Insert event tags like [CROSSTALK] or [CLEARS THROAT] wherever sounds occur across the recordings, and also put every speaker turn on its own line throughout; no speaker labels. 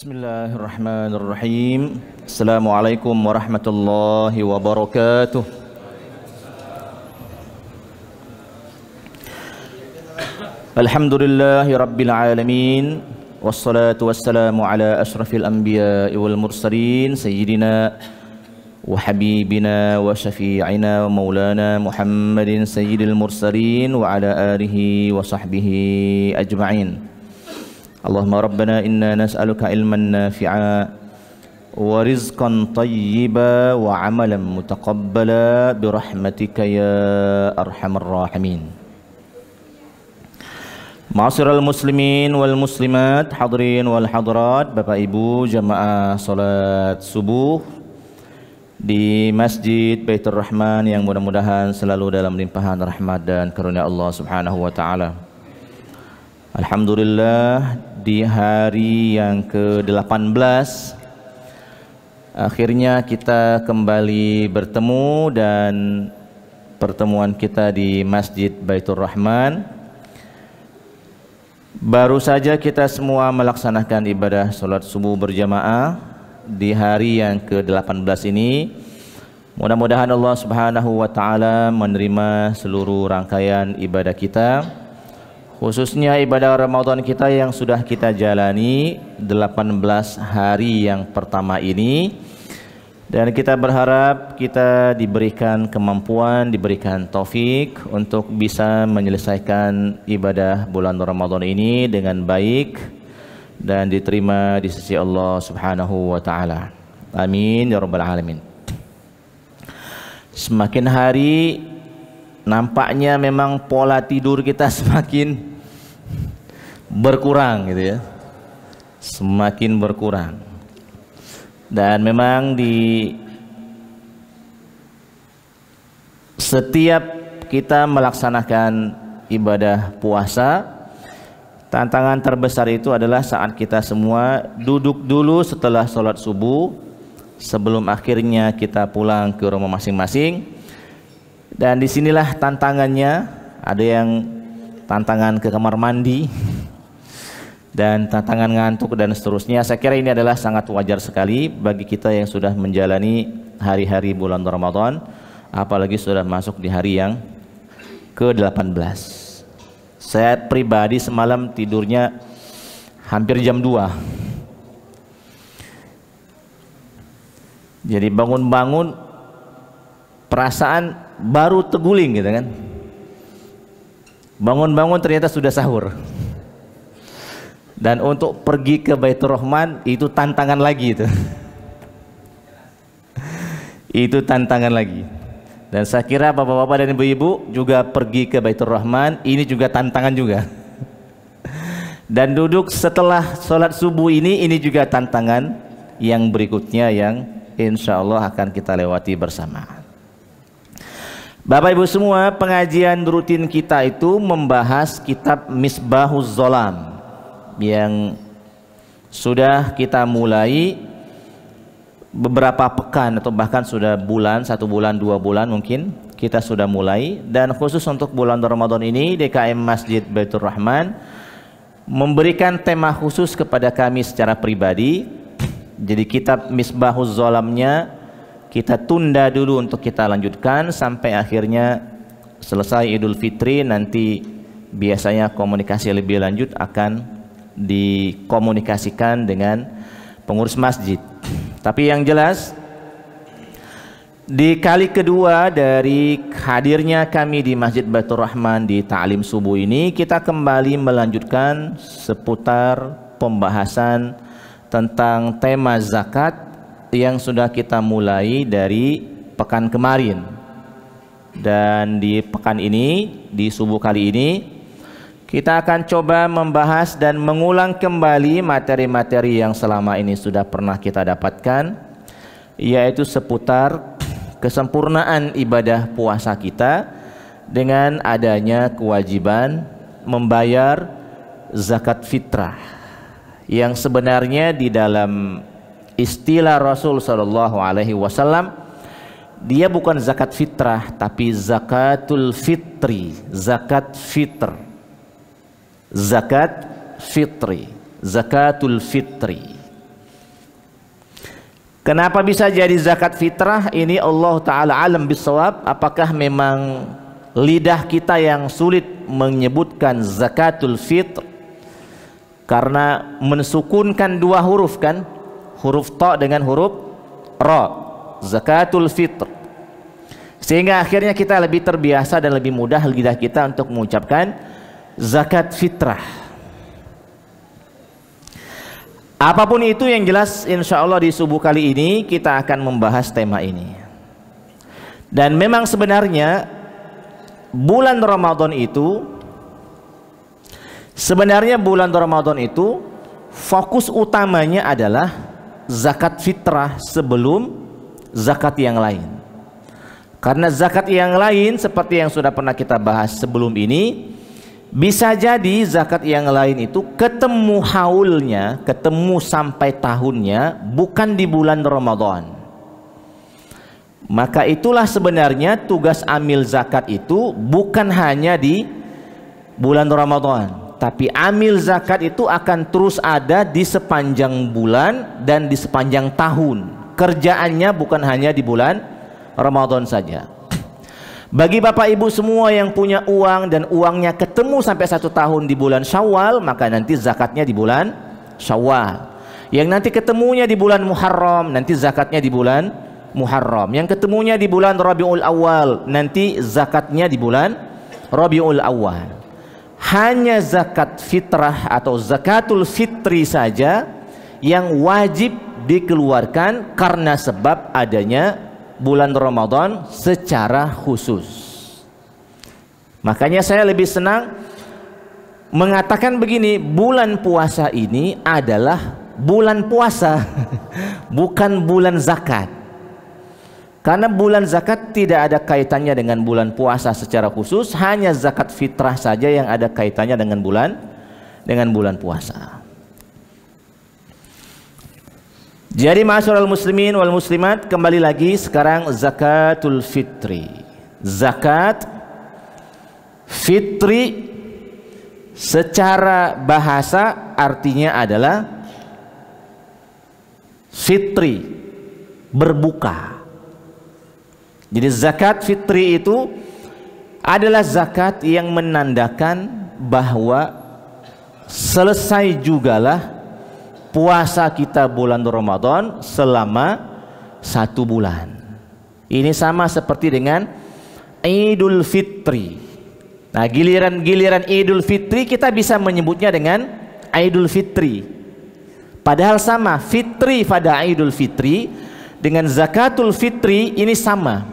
بسم الله الرحمن الرحيم السلام عليكم ورحمة الله وبركاته الحمد لله رب العالمين والصلاة والسلام على أشرف الأنبياء والمرسلين سيدنا وحبيبنا وشفيعنا ومولانا محمد سيد المرسلين وعلى آله وصحبه أجمعين اللهم ربنا إنا نسألك علما نافعا ورزقا طيبا وعملا متقبلا برحمتك يا أرحم الراحمين Ma'asyiral المسلمين والمسلمات حضرين والحضرات بابا hadirat, جماعة صلاة jamaah subuh di Masjid Baitur Rahman yang mudah-mudahan selalu dalam limpahan rahmat dan karunia Allah Subhanahu wa taala. Alhamdulillah di hari yang ke-18 Akhirnya kita kembali bertemu dan pertemuan kita di Masjid Baitur Rahman Baru saja kita semua melaksanakan ibadah sholat subuh berjamaah di hari yang ke-18 ini Mudah-mudahan Allah Subhanahu wa taala menerima seluruh rangkaian ibadah kita khususnya ibadah Ramadan kita yang sudah kita jalani 18 hari yang pertama ini dan kita berharap kita diberikan kemampuan, diberikan taufik untuk bisa menyelesaikan ibadah bulan Ramadan ini dengan baik dan diterima di sisi Allah Subhanahu wa taala. Amin ya rabbal alamin. Semakin hari nampaknya memang pola tidur kita [LAUGHS] semakin berkurang gitu ya semakin berkurang dan memang di setiap kita melaksanakan ibadah puasa tantangan terbesar itu adalah saat kita semua duduk dulu setelah sholat subuh sebelum akhirnya kita pulang ke rumah masing-masing dan disinilah tantangannya ada yang tantangan ke kamar mandi dan tantangan ngantuk dan seterusnya. Saya kira ini adalah sangat wajar sekali bagi kita yang sudah menjalani hari-hari bulan Ramadan, apalagi sudah masuk di hari yang ke-18. Saya pribadi semalam tidurnya hampir jam 2. Jadi bangun-bangun perasaan baru teguling gitu kan. Bangun-bangun ternyata sudah sahur dan untuk pergi ke Baitur Rahman itu tantangan lagi itu [LAUGHS] itu tantangan lagi dan saya kira bapak-bapak dan ibu-ibu juga pergi ke Baitur Rahman ini juga tantangan juga [LAUGHS] dan duduk setelah sholat subuh ini ini juga tantangan yang berikutnya yang insya Allah akan kita lewati bersama. Bapak Ibu semua, pengajian rutin kita itu membahas kitab Misbahuz Zolam yang sudah kita mulai beberapa pekan atau bahkan sudah bulan, satu bulan, dua bulan mungkin kita sudah mulai dan khusus untuk bulan Ramadan ini DKM Masjid Baitur Rahman memberikan tema khusus kepada kami secara pribadi jadi kitab Misbahuz Zolamnya kita tunda dulu untuk kita lanjutkan sampai akhirnya selesai Idul Fitri nanti biasanya komunikasi lebih lanjut akan dikomunikasikan dengan pengurus masjid. Tapi yang jelas di kali kedua dari hadirnya kami di Masjid Batur Rahman di Ta'lim Subuh ini kita kembali melanjutkan seputar pembahasan tentang tema zakat yang sudah kita mulai dari pekan kemarin. Dan di pekan ini, di subuh kali ini kita akan coba membahas dan mengulang kembali materi-materi yang selama ini sudah pernah kita dapatkan, yaitu seputar kesempurnaan ibadah puasa kita dengan adanya kewajiban membayar zakat fitrah yang sebenarnya di dalam istilah Rasul Shallallahu Alaihi Wasallam dia bukan zakat fitrah tapi zakatul fitri zakat fitr zakat fitri, zakatul fitri. Kenapa bisa jadi zakat fitrah? Ini Allah taala alam bisawab, apakah memang lidah kita yang sulit menyebutkan zakatul fitr karena mensukunkan dua huruf kan? Huruf ta dengan huruf ra. Zakatul fitr. Sehingga akhirnya kita lebih terbiasa dan lebih mudah lidah kita untuk mengucapkan zakat fitrah. Apapun itu yang jelas insya Allah di subuh kali ini kita akan membahas tema ini. Dan memang sebenarnya bulan Ramadan itu sebenarnya bulan Ramadan itu fokus utamanya adalah zakat fitrah sebelum zakat yang lain. Karena zakat yang lain seperti yang sudah pernah kita bahas sebelum ini bisa jadi zakat yang lain itu ketemu haulnya, ketemu sampai tahunnya bukan di bulan Ramadan. Maka itulah sebenarnya tugas amil zakat itu bukan hanya di bulan Ramadan, tapi amil zakat itu akan terus ada di sepanjang bulan dan di sepanjang tahun. Kerjaannya bukan hanya di bulan Ramadan saja. Bagi bapak ibu semua yang punya uang dan uangnya ketemu sampai satu tahun di bulan Syawal, maka nanti zakatnya di bulan Syawal. Yang nanti ketemunya di bulan Muharram, nanti zakatnya di bulan Muharram. Yang ketemunya di bulan Rabiul Awal, nanti zakatnya di bulan Rabiul Awal. Hanya zakat fitrah atau zakatul fitri saja yang wajib dikeluarkan karena sebab adanya bulan Ramadan secara khusus. Makanya saya lebih senang mengatakan begini, bulan puasa ini adalah bulan puasa, [LAUGHS] bukan bulan zakat. Karena bulan zakat tidak ada kaitannya dengan bulan puasa secara khusus, hanya zakat fitrah saja yang ada kaitannya dengan bulan dengan bulan puasa. Jadi masyarul muslimin wal muslimat kembali lagi sekarang zakatul fitri. Zakat fitri secara bahasa artinya adalah fitri berbuka. Jadi zakat fitri itu adalah zakat yang menandakan bahwa selesai jugalah puasa kita bulan Ramadan selama satu bulan. Ini sama seperti dengan Idul Fitri. Nah, giliran-giliran Idul Fitri kita bisa menyebutnya dengan Idul Fitri. Padahal sama, fitri pada Idul Fitri dengan zakatul fitri ini sama.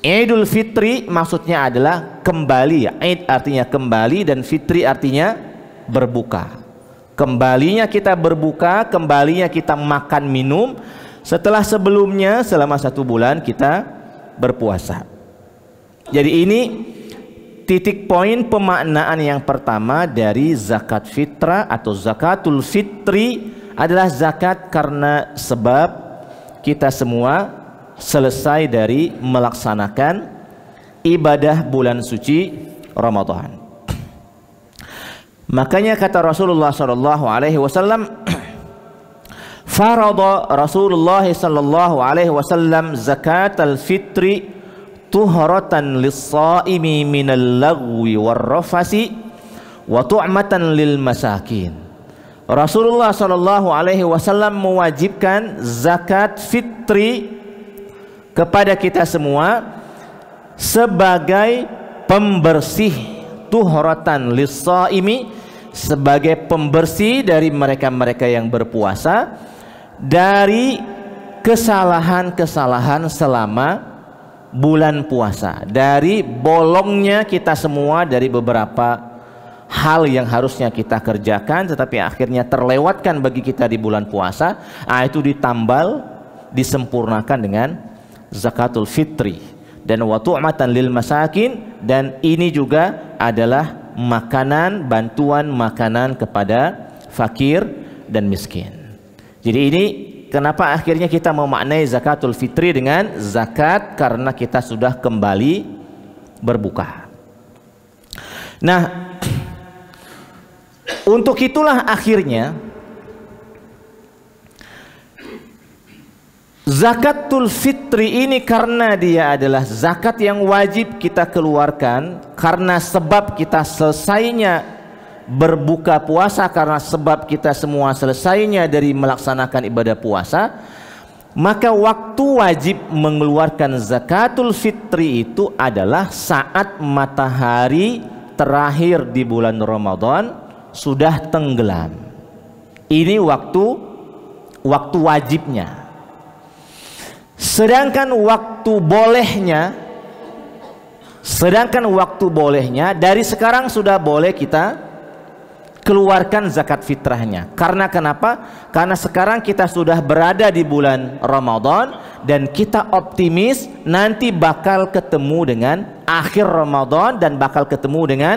Idul Fitri maksudnya adalah kembali. Id artinya kembali dan fitri artinya berbuka. Kembalinya kita berbuka, kembalinya kita makan minum. Setelah sebelumnya selama satu bulan kita berpuasa. Jadi ini titik poin pemaknaan yang pertama dari zakat fitrah atau zakatul fitri adalah zakat karena sebab kita semua selesai dari melaksanakan ibadah bulan suci Ramadan. Makanya kata Rasulullah sallallahu alaihi wasallam [CLEARS THROAT] Farada Rasulullah sallallahu alaihi wasallam zakat al-fitri tuharatan lis-saimi minal lagwi war-rafasi wa tu'matan lil masakin. Rasulullah sallallahu alaihi wasallam mewajibkan zakat fitri kepada kita semua sebagai pembersih tuharatan lis-saimi sebagai pembersih dari mereka-mereka yang berpuasa dari kesalahan-kesalahan selama bulan puasa dari bolongnya kita semua dari beberapa hal yang harusnya kita kerjakan tetapi akhirnya terlewatkan bagi kita di bulan puasa nah itu ditambal disempurnakan dengan zakatul fitri dan watu'matan lil masakin dan ini juga adalah makanan, bantuan makanan kepada fakir dan miskin. Jadi ini kenapa akhirnya kita memaknai zakatul fitri dengan zakat karena kita sudah kembali berbuka. Nah, untuk itulah akhirnya Zakatul fitri ini karena dia adalah zakat yang wajib kita keluarkan karena sebab kita selesainya berbuka puasa karena sebab kita semua selesainya dari melaksanakan ibadah puasa maka waktu wajib mengeluarkan zakatul fitri itu adalah saat matahari terakhir di bulan Ramadan sudah tenggelam. Ini waktu waktu wajibnya. Sedangkan waktu bolehnya sedangkan waktu bolehnya dari sekarang sudah boleh kita keluarkan zakat fitrahnya. Karena kenapa? Karena sekarang kita sudah berada di bulan Ramadan dan kita optimis nanti bakal ketemu dengan akhir Ramadan dan bakal ketemu dengan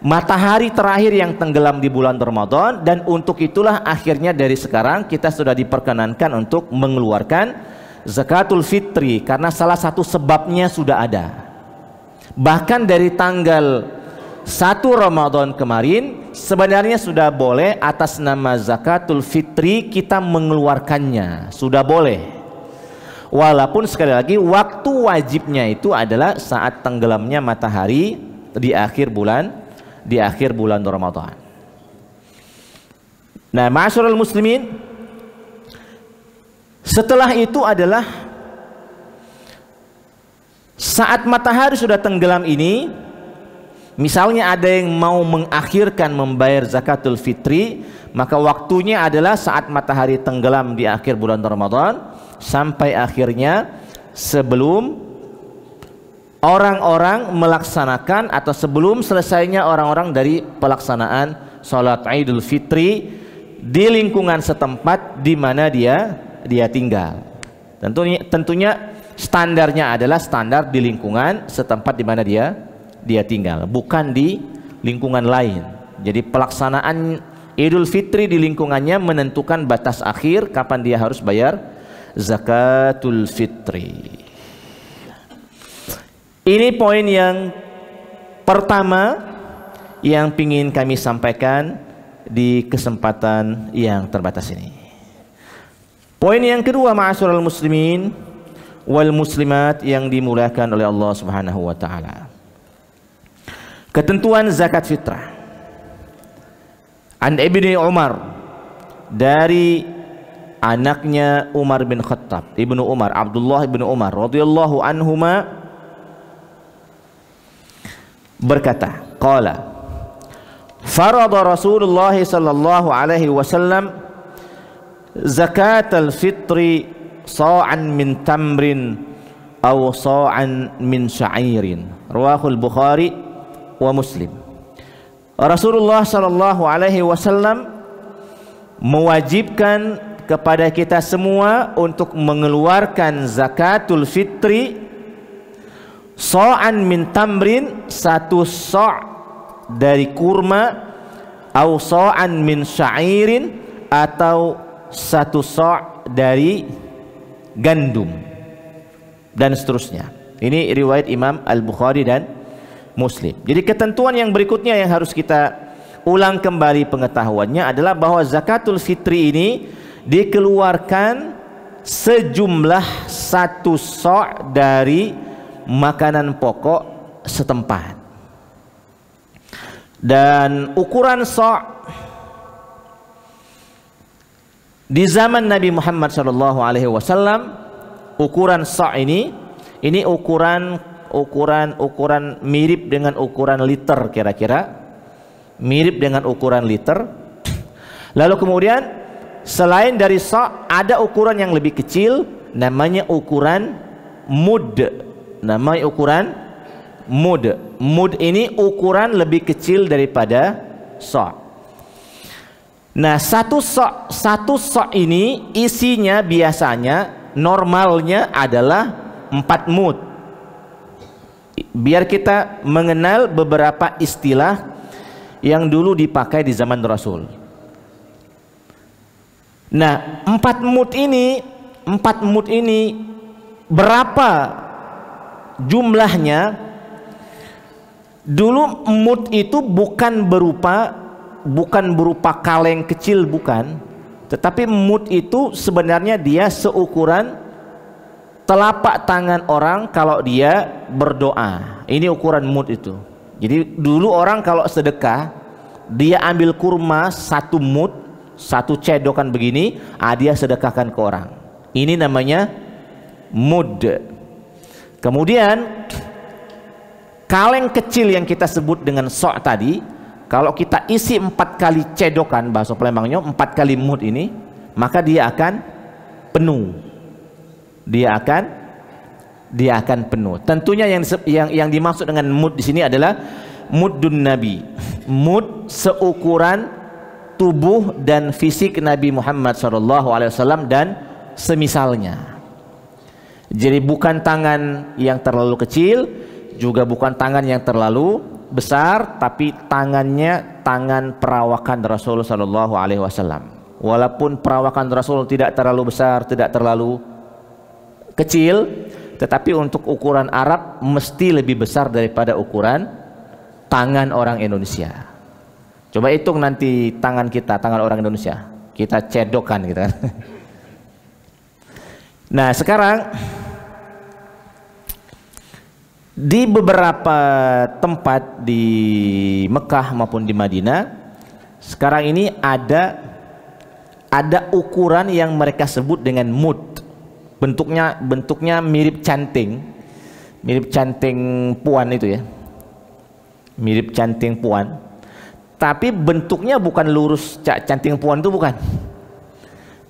matahari terakhir yang tenggelam di bulan Ramadan dan untuk itulah akhirnya dari sekarang kita sudah diperkenankan untuk mengeluarkan zakatul fitri karena salah satu sebabnya sudah ada. Bahkan dari tanggal 1 Ramadan kemarin sebenarnya sudah boleh atas nama zakatul fitri kita mengeluarkannya, sudah boleh. Walaupun sekali lagi waktu wajibnya itu adalah saat tenggelamnya matahari di akhir bulan di akhir bulan Ramadan. Nah, masyarul muslimin setelah itu adalah saat matahari sudah tenggelam ini, misalnya ada yang mau mengakhirkan membayar zakatul fitri, maka waktunya adalah saat matahari tenggelam di akhir bulan Ramadan sampai akhirnya sebelum orang-orang melaksanakan atau sebelum selesainya orang-orang dari pelaksanaan sholat Idul Fitri di lingkungan setempat di mana dia dia tinggal. Tentunya, tentunya standarnya adalah standar di lingkungan setempat di mana dia dia tinggal, bukan di lingkungan lain. Jadi pelaksanaan Idul Fitri di lingkungannya menentukan batas akhir kapan dia harus bayar zakatul fitri. Ini poin yang pertama yang ingin kami sampaikan di kesempatan yang terbatas ini. Poin yang kedua ma'asyiral muslimin wal muslimat yang dimulakan oleh Allah Subhanahu wa taala. Ketentuan zakat fitrah. An Ibni Umar dari anaknya Umar bin Khattab, Ibnu Umar, Abdullah bin Umar radhiyallahu anhuma berkata, qala Farada Rasulullah sallallahu alaihi wasallam zakat al-fitri sa'an min tamrin atau sa'an min sya'irin rawahul bukhari wa muslim Rasulullah sallallahu alaihi wasallam mewajibkan kepada kita semua untuk mengeluarkan zakatul fitri so'an min tamrin satu so' dari kurma au so'an min syairin atau satu so' dari gandum dan seterusnya. Ini riwayat Imam Al-Bukhari dan Muslim. Jadi ketentuan yang berikutnya yang harus kita ulang kembali pengetahuannya adalah bahwa zakatul fitri ini dikeluarkan sejumlah satu sok dari makanan pokok setempat. Dan ukuran sok di zaman Nabi Muhammad Shallallahu Alaihi Wasallam ukuran sa ini ini ukuran ukuran ukuran mirip dengan ukuran liter kira-kira mirip dengan ukuran liter. Lalu kemudian selain dari sa ada ukuran yang lebih kecil namanya ukuran mud. Namanya ukuran mud. Mud ini ukuran lebih kecil daripada sa. Nah satu sok satu sok ini isinya biasanya normalnya adalah empat mut. Biar kita mengenal beberapa istilah yang dulu dipakai di zaman Rasul. Nah empat mut ini empat mut ini berapa jumlahnya? Dulu mut itu bukan berupa bukan berupa kaleng kecil bukan, tetapi mud itu sebenarnya dia seukuran telapak tangan orang kalau dia berdoa. Ini ukuran mud itu. Jadi dulu orang kalau sedekah dia ambil kurma satu mud, satu cedokan begini, ah dia sedekahkan ke orang. Ini namanya mud. Kemudian kaleng kecil yang kita sebut dengan sok tadi kalau kita isi empat kali cedokan bahasa Palembangnya empat kali mut ini, maka dia akan penuh. Dia akan dia akan penuh. Tentunya yang yang yang dimaksud dengan mut di sini adalah mudun nabi. Mud seukuran tubuh dan fisik Nabi Muhammad SAW dan semisalnya. Jadi bukan tangan yang terlalu kecil, juga bukan tangan yang terlalu besar tapi tangannya tangan perawakan Rasulullah Shallallahu Alaihi Wasallam. Walaupun perawakan Rasul tidak terlalu besar, tidak terlalu kecil, tetapi untuk ukuran Arab mesti lebih besar daripada ukuran tangan orang Indonesia. Coba hitung nanti tangan kita, tangan orang Indonesia. Kita cedokan gitu kan. [LAUGHS] Nah sekarang di beberapa tempat di Mekah maupun di Madinah, sekarang ini ada ada ukuran yang mereka sebut dengan mud. Bentuknya bentuknya mirip canting. Mirip canting puan itu ya. Mirip canting puan. Tapi bentuknya bukan lurus canting puan itu bukan.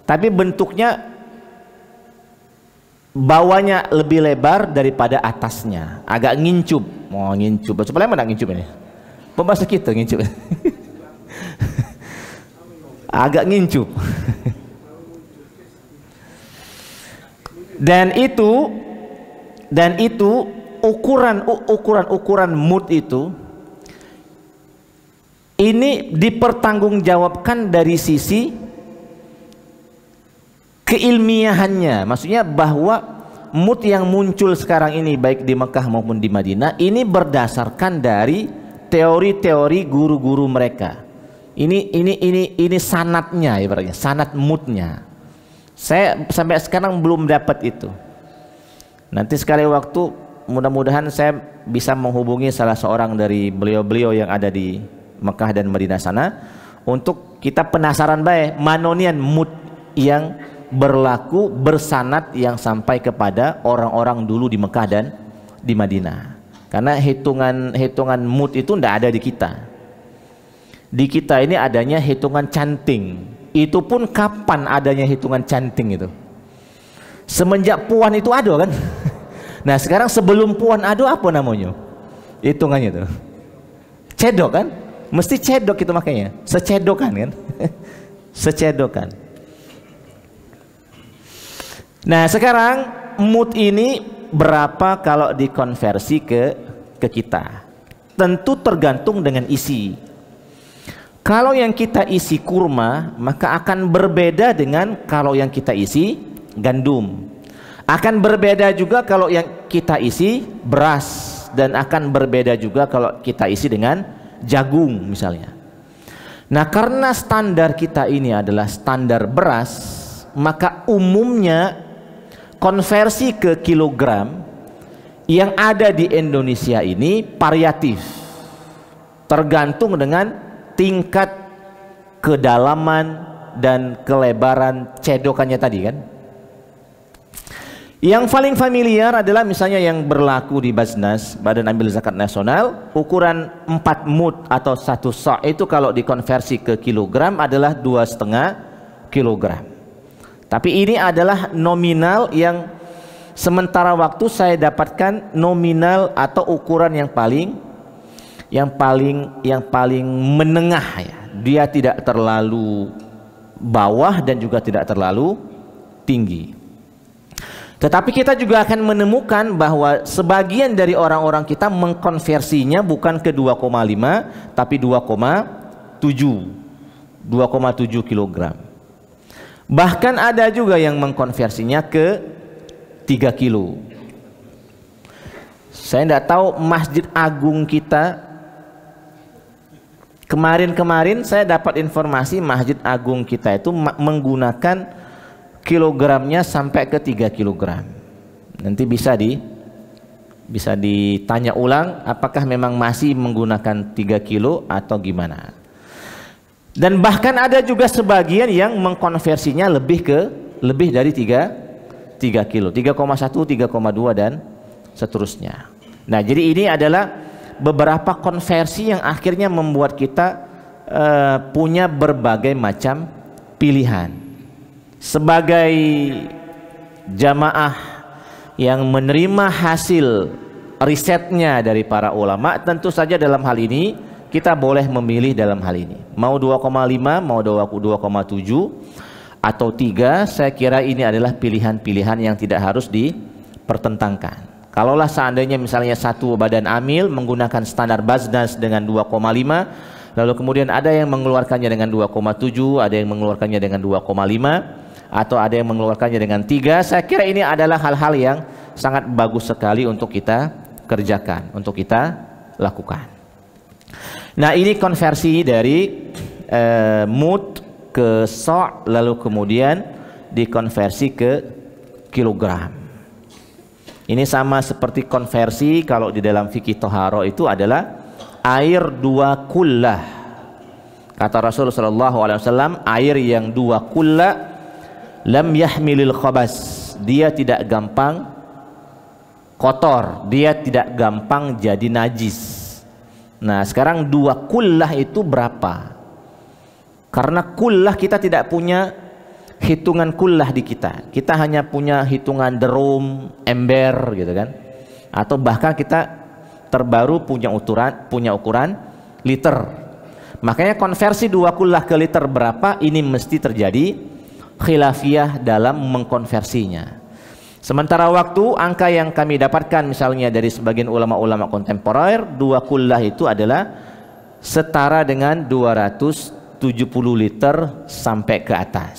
Tapi bentuknya bawahnya lebih lebar daripada atasnya agak ngincup mau oh, ngincup supaya mana ngincup ini pembahasan kita ngincup [LAUGHS] agak ngincup dan itu dan itu ukuran ukuran ukuran mood itu ini dipertanggungjawabkan dari sisi keilmiahannya maksudnya bahwa mood yang muncul sekarang ini baik di Mekah maupun di Madinah ini berdasarkan dari teori-teori guru-guru mereka ini ini ini ini sanatnya ibaratnya sanat moodnya saya sampai sekarang belum dapat itu nanti sekali waktu mudah-mudahan saya bisa menghubungi salah seorang dari beliau-beliau yang ada di Mekah dan Madinah sana untuk kita penasaran baik manonian mood yang berlaku bersanat yang sampai kepada orang-orang dulu di Mekah dan di Madinah. Karena hitungan hitungan mut itu tidak ada di kita. Di kita ini adanya hitungan canting. Itu pun kapan adanya hitungan canting itu? Semenjak puan itu ada kan? [LAUGHS] Nah sekarang sebelum puan ada apa namanya? Hitungannya itu. Cedok kan? Mesti cedok itu makanya. Secedokan kan? [LAUGHS] Secedokan. Nah sekarang mood ini berapa kalau dikonversi ke ke kita? Tentu tergantung dengan isi. Kalau yang kita isi kurma, maka akan berbeda dengan kalau yang kita isi gandum. Akan berbeda juga kalau yang kita isi beras dan akan berbeda juga kalau kita isi dengan jagung misalnya. Nah, karena standar kita ini adalah standar beras, maka umumnya konversi ke kilogram yang ada di Indonesia ini variatif tergantung dengan tingkat kedalaman dan kelebaran cedokannya tadi kan yang paling familiar adalah misalnya yang berlaku di Basnas Badan Ambil Zakat Nasional ukuran 4 mut atau satu sok itu kalau dikonversi ke kilogram adalah dua setengah kilogram tapi ini adalah nominal yang sementara waktu saya dapatkan nominal atau ukuran yang paling yang paling yang paling menengah ya. Dia tidak terlalu bawah dan juga tidak terlalu tinggi. Tetapi kita juga akan menemukan bahwa sebagian dari orang-orang kita mengkonversinya bukan ke 2,5 tapi 2,7 2,7 kilogram. Bahkan ada juga yang mengkonversinya ke 3 kilo. Saya tidak tahu Masjid Agung kita Kemarin-kemarin saya dapat informasi Masjid Agung kita itu menggunakan kilogramnya sampai ke 3 kilogram. Nanti bisa di bisa ditanya ulang apakah memang masih menggunakan 3 kilo atau gimana. Dan bahkan ada juga sebagian yang mengkonversinya lebih ke lebih dari 3 3 kilo, 3,1, 3,2 dan seterusnya. Nah, jadi ini adalah beberapa konversi yang akhirnya membuat kita uh, punya berbagai macam pilihan. Sebagai jamaah yang menerima hasil risetnya dari para ulama, tentu saja dalam hal ini kita boleh memilih dalam hal ini. Mau 2,5, mau 2,7 atau 3, saya kira ini adalah pilihan-pilihan yang tidak harus dipertentangkan. Kalaulah seandainya misalnya satu badan amil menggunakan standar Baznas dengan 2,5 lalu kemudian ada yang mengeluarkannya dengan 2,7, ada yang mengeluarkannya dengan 2,5, atau ada yang mengeluarkannya dengan 3. Saya kira ini adalah hal-hal yang sangat bagus sekali untuk kita kerjakan, untuk kita lakukan. Nah ini konversi dari uh, mut ke so' lalu kemudian dikonversi ke kilogram. Ini sama seperti konversi kalau di dalam fikih toharo itu adalah air dua kullah. Kata Rasulullah saw air yang dua lem lam yahmilil khabas. Dia tidak gampang kotor, dia tidak gampang jadi najis. Nah sekarang dua kullah itu berapa? Karena kullah kita tidak punya hitungan kullah di kita. Kita hanya punya hitungan derum, ember gitu kan. Atau bahkan kita terbaru punya ukuran, punya ukuran liter. Makanya konversi dua kullah ke liter berapa ini mesti terjadi khilafiyah dalam mengkonversinya. Sementara waktu angka yang kami dapatkan misalnya dari sebagian ulama-ulama kontemporer dua kullah itu adalah setara dengan 270 liter sampai ke atas.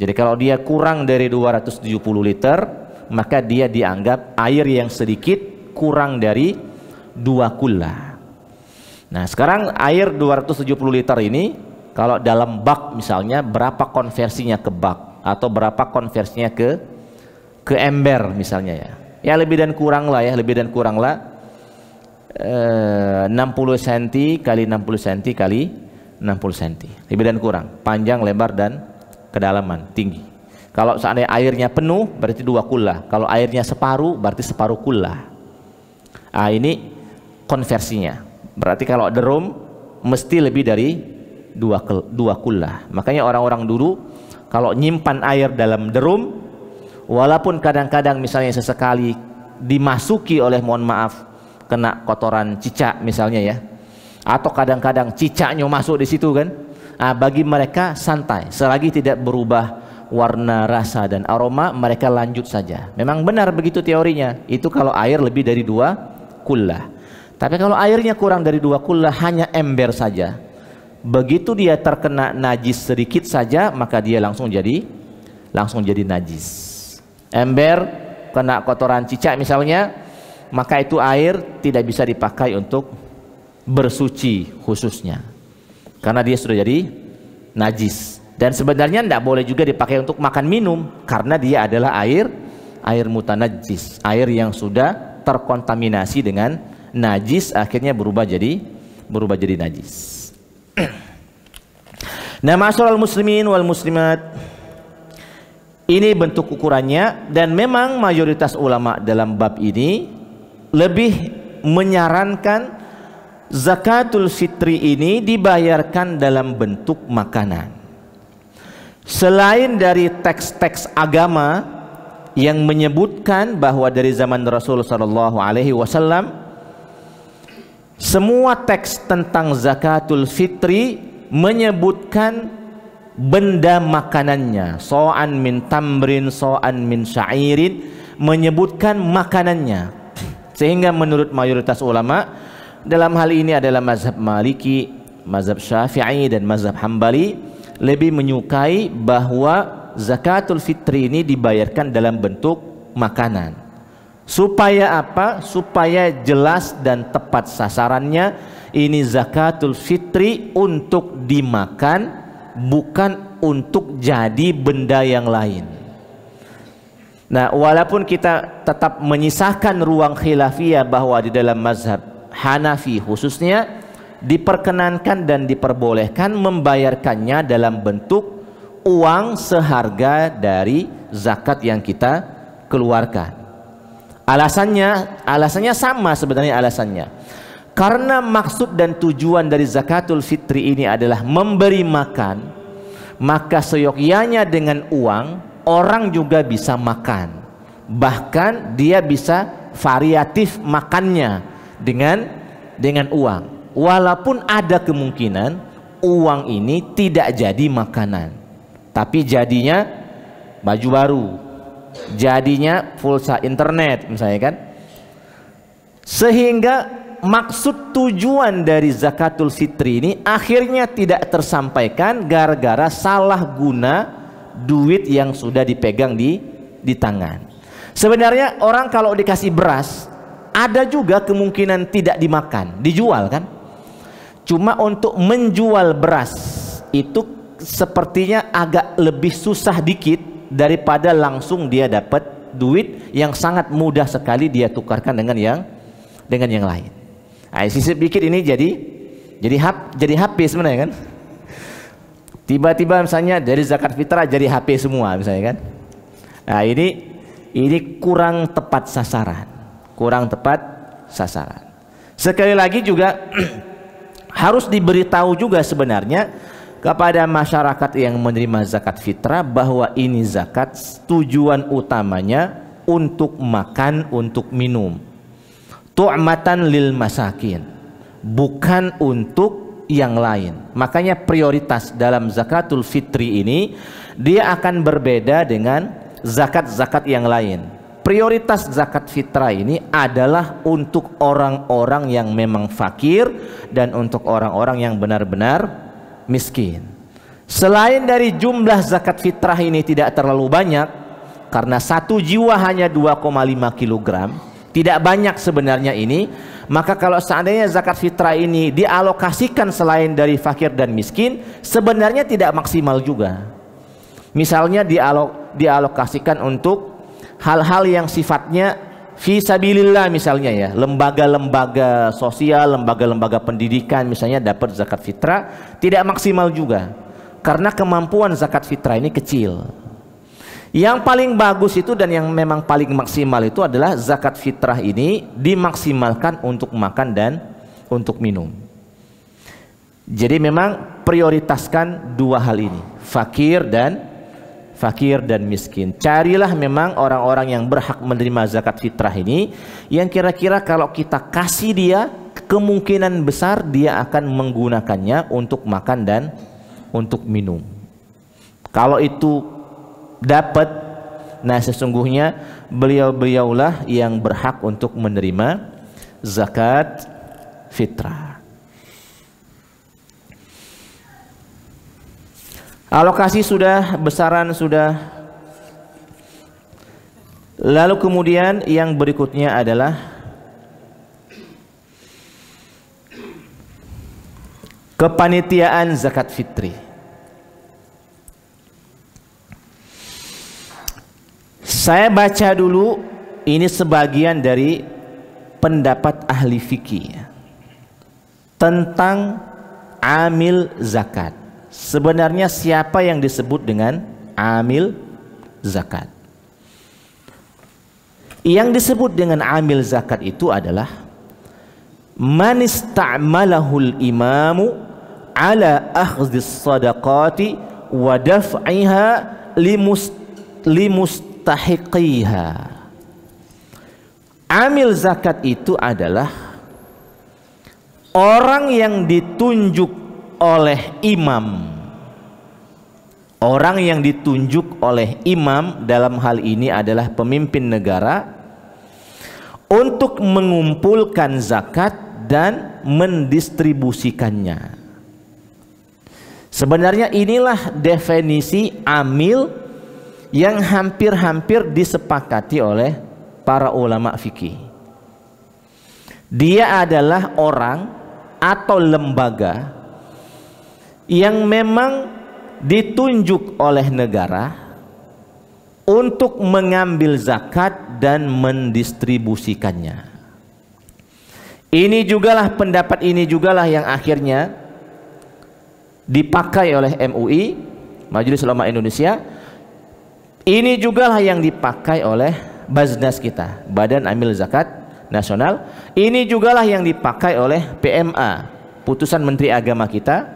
Jadi kalau dia kurang dari 270 liter maka dia dianggap air yang sedikit kurang dari dua kullah. Nah sekarang air 270 liter ini kalau dalam bak misalnya berapa konversinya ke bak atau berapa konversinya ke ke ember misalnya ya ya lebih dan kurang lah ya lebih dan kurang lah eh, 60 cm kali 60 cm kali 60 cm lebih dan kurang panjang lebar dan kedalaman tinggi kalau seandainya airnya penuh berarti dua kullah kalau airnya separuh berarti separuh kullah ah ini konversinya berarti kalau derum mesti lebih dari dua, dua kullah makanya orang-orang dulu kalau nyimpan air dalam derum walaupun kadang-kadang misalnya sesekali dimasuki oleh mohon maaf kena kotoran cicak misalnya ya atau kadang-kadang cicaknya masuk di situ kan nah, bagi mereka santai selagi tidak berubah warna rasa dan aroma mereka lanjut saja memang benar begitu teorinya itu kalau air lebih dari dua kulla tapi kalau airnya kurang dari dua kulla hanya ember saja begitu dia terkena najis sedikit saja maka dia langsung jadi langsung jadi najis ember kena kotoran cicak misalnya maka itu air tidak bisa dipakai untuk bersuci khususnya karena dia sudah jadi najis dan sebenarnya tidak boleh juga dipakai untuk makan minum karena dia adalah air air mutanajis air yang sudah terkontaminasi dengan najis akhirnya berubah jadi berubah jadi najis [CLEARS THROAT] Nah, masyarul muslimin wal muslimat ini bentuk ukurannya dan memang mayoritas ulama dalam bab ini lebih menyarankan zakatul fitri ini dibayarkan dalam bentuk makanan. Selain dari teks-teks agama yang menyebutkan bahwa dari zaman Rasul Shallallahu Alaihi Wasallam semua teks tentang zakatul fitri menyebutkan benda makanannya so'an min tamrin so'an min syairin menyebutkan makanannya sehingga menurut mayoritas ulama dalam hal ini adalah mazhab maliki mazhab syafi'i dan mazhab hambali lebih menyukai bahwa zakatul fitri ini dibayarkan dalam bentuk makanan supaya apa? supaya jelas dan tepat sasarannya ini zakatul fitri untuk dimakan bukan untuk jadi benda yang lain. Nah, walaupun kita tetap menyisahkan ruang khilafiyah bahwa di dalam mazhab Hanafi khususnya diperkenankan dan diperbolehkan membayarkannya dalam bentuk uang seharga dari zakat yang kita keluarkan. Alasannya, alasannya sama sebenarnya alasannya karena maksud dan tujuan dari zakatul fitri ini adalah memberi makan, maka seyogyanya dengan uang orang juga bisa makan. Bahkan dia bisa variatif makannya dengan dengan uang. Walaupun ada kemungkinan uang ini tidak jadi makanan, tapi jadinya baju baru, jadinya pulsa internet misalnya kan. Sehingga maksud tujuan dari zakatul fitri ini akhirnya tidak tersampaikan gara-gara salah guna duit yang sudah dipegang di di tangan. Sebenarnya orang kalau dikasih beras ada juga kemungkinan tidak dimakan, dijual kan? Cuma untuk menjual beras itu sepertinya agak lebih susah dikit daripada langsung dia dapat duit yang sangat mudah sekali dia tukarkan dengan yang dengan yang lain. Nah, sisi ini jadi jadi hap, jadi HP sebenarnya kan. Tiba-tiba misalnya dari zakat fitrah jadi HP semua misalnya kan. Nah, ini ini kurang tepat sasaran. Kurang tepat sasaran. Sekali lagi juga [CLEARS THROAT] harus diberitahu juga sebenarnya kepada masyarakat yang menerima zakat fitrah bahwa ini zakat tujuan utamanya untuk makan, untuk minum tu'matan lil masakin bukan untuk yang lain makanya prioritas dalam zakatul fitri ini dia akan berbeda dengan zakat-zakat yang lain prioritas zakat fitrah ini adalah untuk orang-orang yang memang fakir dan untuk orang-orang yang benar-benar miskin selain dari jumlah zakat fitrah ini tidak terlalu banyak karena satu jiwa hanya 2,5 kilogram tidak banyak sebenarnya ini maka kalau seandainya zakat fitrah ini dialokasikan selain dari fakir dan miskin sebenarnya tidak maksimal juga misalnya dialok, dialokasikan untuk hal-hal yang sifatnya visabilillah misalnya ya lembaga-lembaga sosial lembaga-lembaga pendidikan misalnya dapat zakat fitrah tidak maksimal juga karena kemampuan zakat fitrah ini kecil yang paling bagus itu dan yang memang paling maksimal itu adalah zakat fitrah ini dimaksimalkan untuk makan dan untuk minum. Jadi memang prioritaskan dua hal ini, fakir dan fakir dan miskin. Carilah memang orang-orang yang berhak menerima zakat fitrah ini yang kira-kira kalau kita kasih dia kemungkinan besar dia akan menggunakannya untuk makan dan untuk minum. Kalau itu dapat nah sesungguhnya beliau-beliaulah yang berhak untuk menerima zakat fitrah alokasi sudah besaran sudah lalu kemudian yang berikutnya adalah kepanitiaan zakat fitrah. Saya baca dulu ini sebagian dari pendapat ahli fikih ya, tentang amil zakat. Sebenarnya siapa yang disebut dengan amil zakat? Yang disebut dengan amil zakat itu adalah man ista'malahul imamu ala akhdhis sadaqati wa daf'iha limus limus amil zakat itu adalah orang yang ditunjuk oleh imam orang yang ditunjuk oleh imam dalam hal ini adalah pemimpin negara untuk mengumpulkan zakat dan mendistribusikannya. Sebenarnya inilah definisi amil yang hampir-hampir disepakati oleh para ulama fikih. Dia adalah orang atau lembaga yang memang ditunjuk oleh negara untuk mengambil zakat dan mendistribusikannya. Ini jugalah pendapat ini jugalah yang akhirnya dipakai oleh MUI Majelis Ulama Indonesia ini juga yang dipakai oleh Baznas kita, Badan Amil Zakat Nasional. Ini juga yang dipakai oleh PMA, putusan Menteri Agama kita,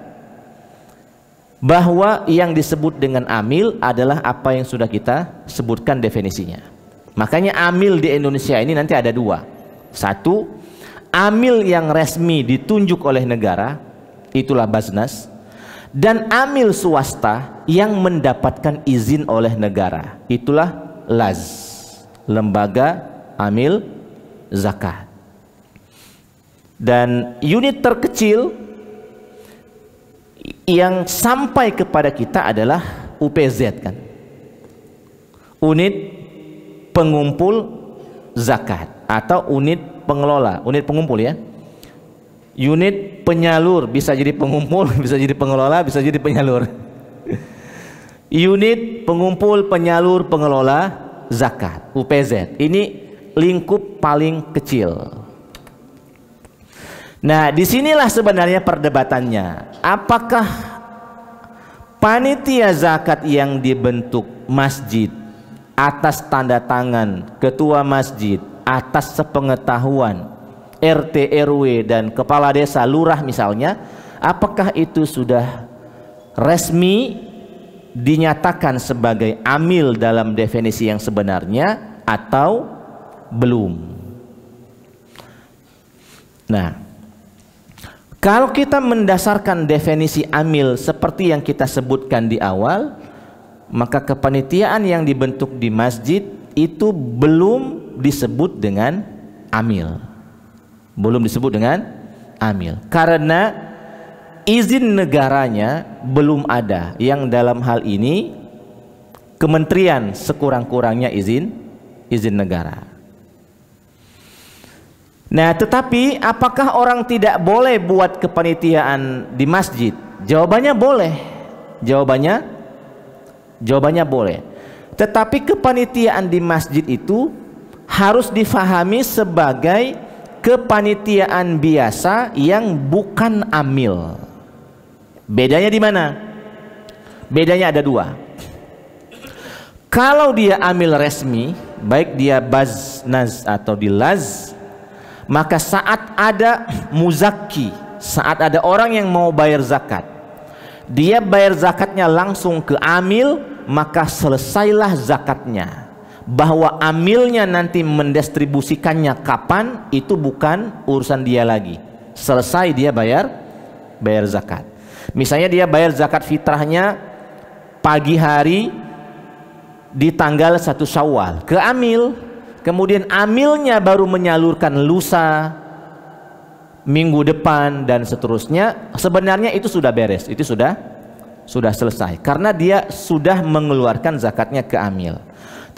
bahwa yang disebut dengan amil adalah apa yang sudah kita sebutkan definisinya. Makanya amil di Indonesia ini nanti ada dua. Satu, amil yang resmi ditunjuk oleh negara, itulah Baznas dan amil swasta yang mendapatkan izin oleh negara. Itulah LAZ, Lembaga Amil Zakat. Dan unit terkecil yang sampai kepada kita adalah UPZ kan. Unit pengumpul zakat atau unit pengelola, unit pengumpul ya unit penyalur bisa jadi pengumpul, [LAUGHS] bisa jadi pengelola, bisa jadi penyalur. [LAUGHS] unit pengumpul, penyalur, pengelola zakat UPZ. Ini lingkup paling kecil. Nah, disinilah sebenarnya perdebatannya. Apakah panitia zakat yang dibentuk masjid atas tanda tangan ketua masjid atas sepengetahuan RT, RW dan kepala desa, lurah misalnya, apakah itu sudah resmi dinyatakan sebagai amil dalam definisi yang sebenarnya atau belum? Nah, kalau kita mendasarkan definisi amil seperti yang kita sebutkan di awal, maka kepanitiaan yang dibentuk di masjid itu belum disebut dengan amil belum disebut dengan amil karena izin negaranya belum ada yang dalam hal ini kementerian sekurang-kurangnya izin izin negara. Nah, tetapi apakah orang tidak boleh buat kepanitiaan di masjid? Jawabannya boleh. Jawabannya jawabannya boleh. Tetapi kepanitiaan di masjid itu harus difahami sebagai kepanitiaan biasa yang bukan amil. Bedanya di mana? Bedanya ada dua. Kalau dia amil resmi, baik dia baznaz atau dilaz, maka saat ada muzaki, saat ada orang yang mau bayar zakat, dia bayar zakatnya langsung ke amil, maka selesailah zakatnya bahwa amilnya nanti mendistribusikannya kapan itu bukan urusan dia lagi. Selesai dia bayar bayar zakat. Misalnya dia bayar zakat fitrahnya pagi hari di tanggal satu Syawal ke amil. Kemudian amilnya baru menyalurkan lusa minggu depan dan seterusnya. Sebenarnya itu sudah beres, itu sudah sudah selesai karena dia sudah mengeluarkan zakatnya ke amil.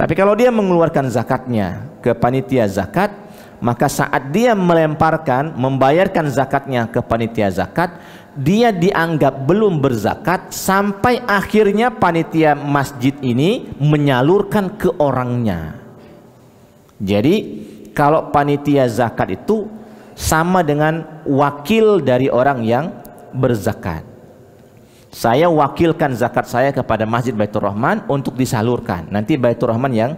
Tapi kalau dia mengeluarkan zakatnya ke panitia zakat, maka saat dia melemparkan, membayarkan zakatnya ke panitia zakat, dia dianggap belum berzakat sampai akhirnya panitia masjid ini menyalurkan ke orangnya. Jadi kalau panitia zakat itu sama dengan wakil dari orang yang berzakat saya wakilkan zakat saya kepada Masjid Baitur Rahman untuk disalurkan. Nanti Baitur Rahman yang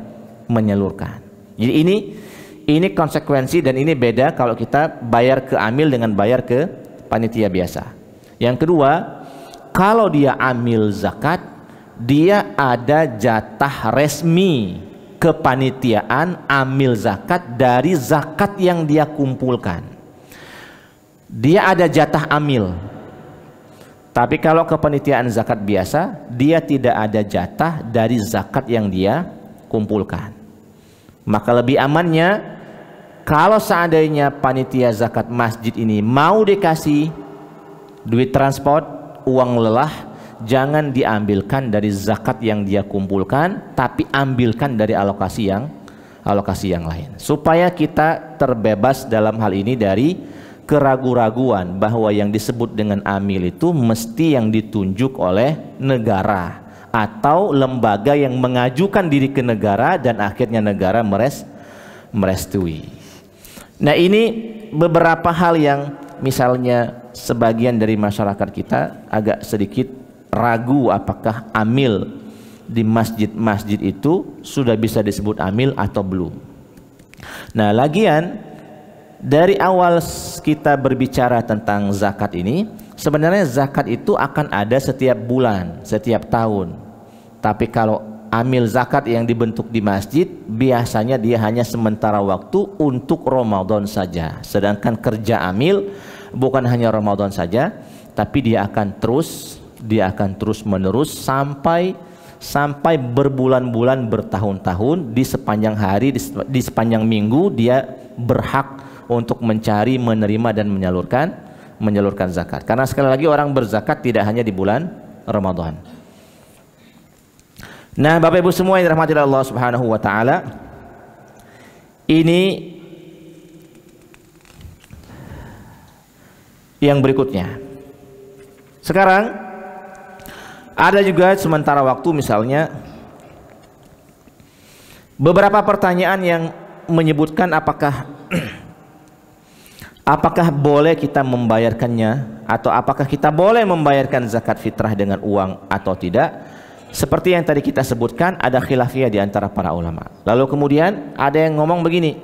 menyalurkan. Jadi ini ini konsekuensi dan ini beda kalau kita bayar ke amil dengan bayar ke panitia biasa. Yang kedua, kalau dia amil zakat, dia ada jatah resmi kepanitiaan amil zakat dari zakat yang dia kumpulkan. Dia ada jatah amil tapi kalau kepenitiaan zakat biasa, dia tidak ada jatah dari zakat yang dia kumpulkan. Maka lebih amannya kalau seandainya panitia zakat masjid ini mau dikasih duit transport, uang lelah, jangan diambilkan dari zakat yang dia kumpulkan, tapi ambilkan dari alokasi yang alokasi yang lain. Supaya kita terbebas dalam hal ini dari keraguan-raguan bahwa yang disebut dengan amil itu mesti yang ditunjuk oleh negara atau lembaga yang mengajukan diri ke negara dan akhirnya negara meres merestui. Nah, ini beberapa hal yang misalnya sebagian dari masyarakat kita agak sedikit ragu apakah amil di masjid-masjid itu sudah bisa disebut amil atau belum. Nah, lagian dari awal kita berbicara tentang zakat ini, sebenarnya zakat itu akan ada setiap bulan, setiap tahun. Tapi kalau amil zakat yang dibentuk di masjid, biasanya dia hanya sementara waktu untuk Ramadan saja. Sedangkan kerja amil bukan hanya Ramadan saja, tapi dia akan terus, dia akan terus menerus sampai sampai berbulan-bulan bertahun-tahun di sepanjang hari di, sepanjang minggu dia berhak untuk mencari, menerima dan menyalurkan menyalurkan zakat. Karena sekali lagi orang berzakat tidak hanya di bulan Ramadan. Nah, Bapak Ibu semua yang dirahmati Allah Subhanahu wa taala, ini yang berikutnya. Sekarang ada juga sementara waktu misalnya beberapa pertanyaan yang menyebutkan apakah Apakah boleh kita membayarkannya atau apakah kita boleh membayarkan zakat fitrah dengan uang atau tidak? Seperti yang tadi kita sebutkan ada khilafiyah di antara para ulama. Lalu kemudian ada yang ngomong begini.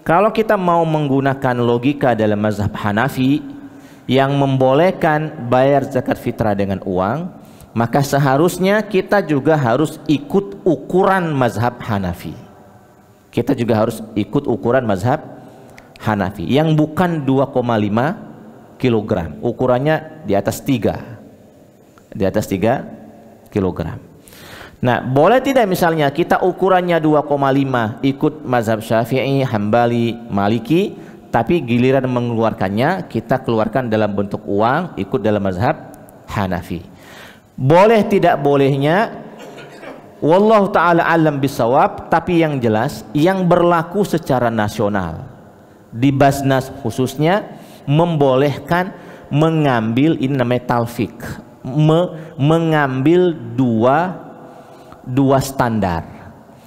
Kalau kita mau menggunakan logika dalam mazhab Hanafi yang membolehkan bayar zakat fitrah dengan uang, maka seharusnya kita juga harus ikut ukuran mazhab Hanafi. Kita juga harus ikut ukuran mazhab Hanafi yang bukan 2,5 kg ukurannya di atas 3 di atas 3 kilogram nah boleh tidak misalnya kita ukurannya 2,5 ikut mazhab syafi'i hambali maliki tapi giliran mengeluarkannya kita keluarkan dalam bentuk uang ikut dalam mazhab hanafi boleh tidak bolehnya Wallahu ta'ala alam bisawab Tapi yang jelas Yang berlaku secara nasional di Basnas khususnya membolehkan mengambil ini namanya talfik me, mengambil dua dua standar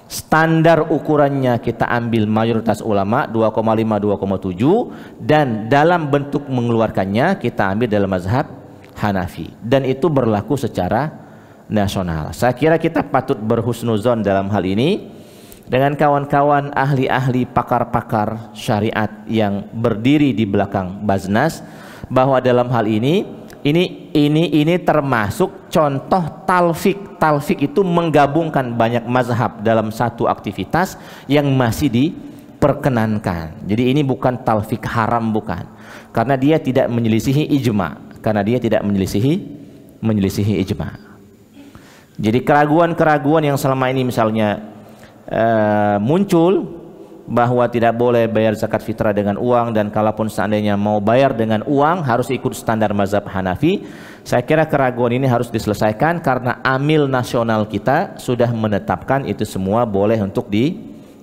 standar ukurannya kita ambil mayoritas ulama 2,5 2,7 dan dalam bentuk mengeluarkannya kita ambil dalam mazhab Hanafi dan itu berlaku secara nasional. Saya kira kita patut berhusnuzon dalam hal ini dengan kawan-kawan ahli-ahli pakar-pakar syariat yang berdiri di belakang Baznas bahwa dalam hal ini ini ini ini termasuk contoh talfik talfik itu menggabungkan banyak mazhab dalam satu aktivitas yang masih diperkenankan jadi ini bukan talfik haram bukan karena dia tidak menyelisihi ijma karena dia tidak menyelisihi menyelisihi ijma jadi keraguan-keraguan yang selama ini misalnya Eh, muncul bahwa tidak boleh bayar zakat fitrah dengan uang dan kalaupun seandainya mau bayar dengan uang harus ikut standar mazhab Hanafi. Saya kira keraguan ini harus diselesaikan karena amil nasional kita sudah menetapkan itu semua boleh untuk di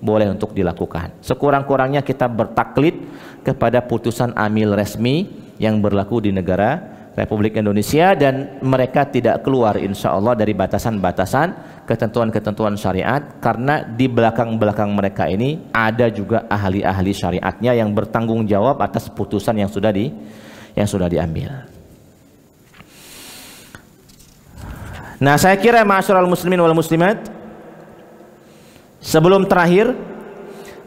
boleh untuk dilakukan. Sekurang-kurangnya kita bertaklid kepada putusan amil resmi yang berlaku di negara Republik Indonesia dan mereka tidak keluar insya Allah dari batasan-batasan ketentuan-ketentuan syariat karena di belakang-belakang mereka ini ada juga ahli-ahli syariatnya yang bertanggung jawab atas putusan yang sudah di yang sudah diambil. Nah, saya kira masyarakat muslimin wal muslimat sebelum terakhir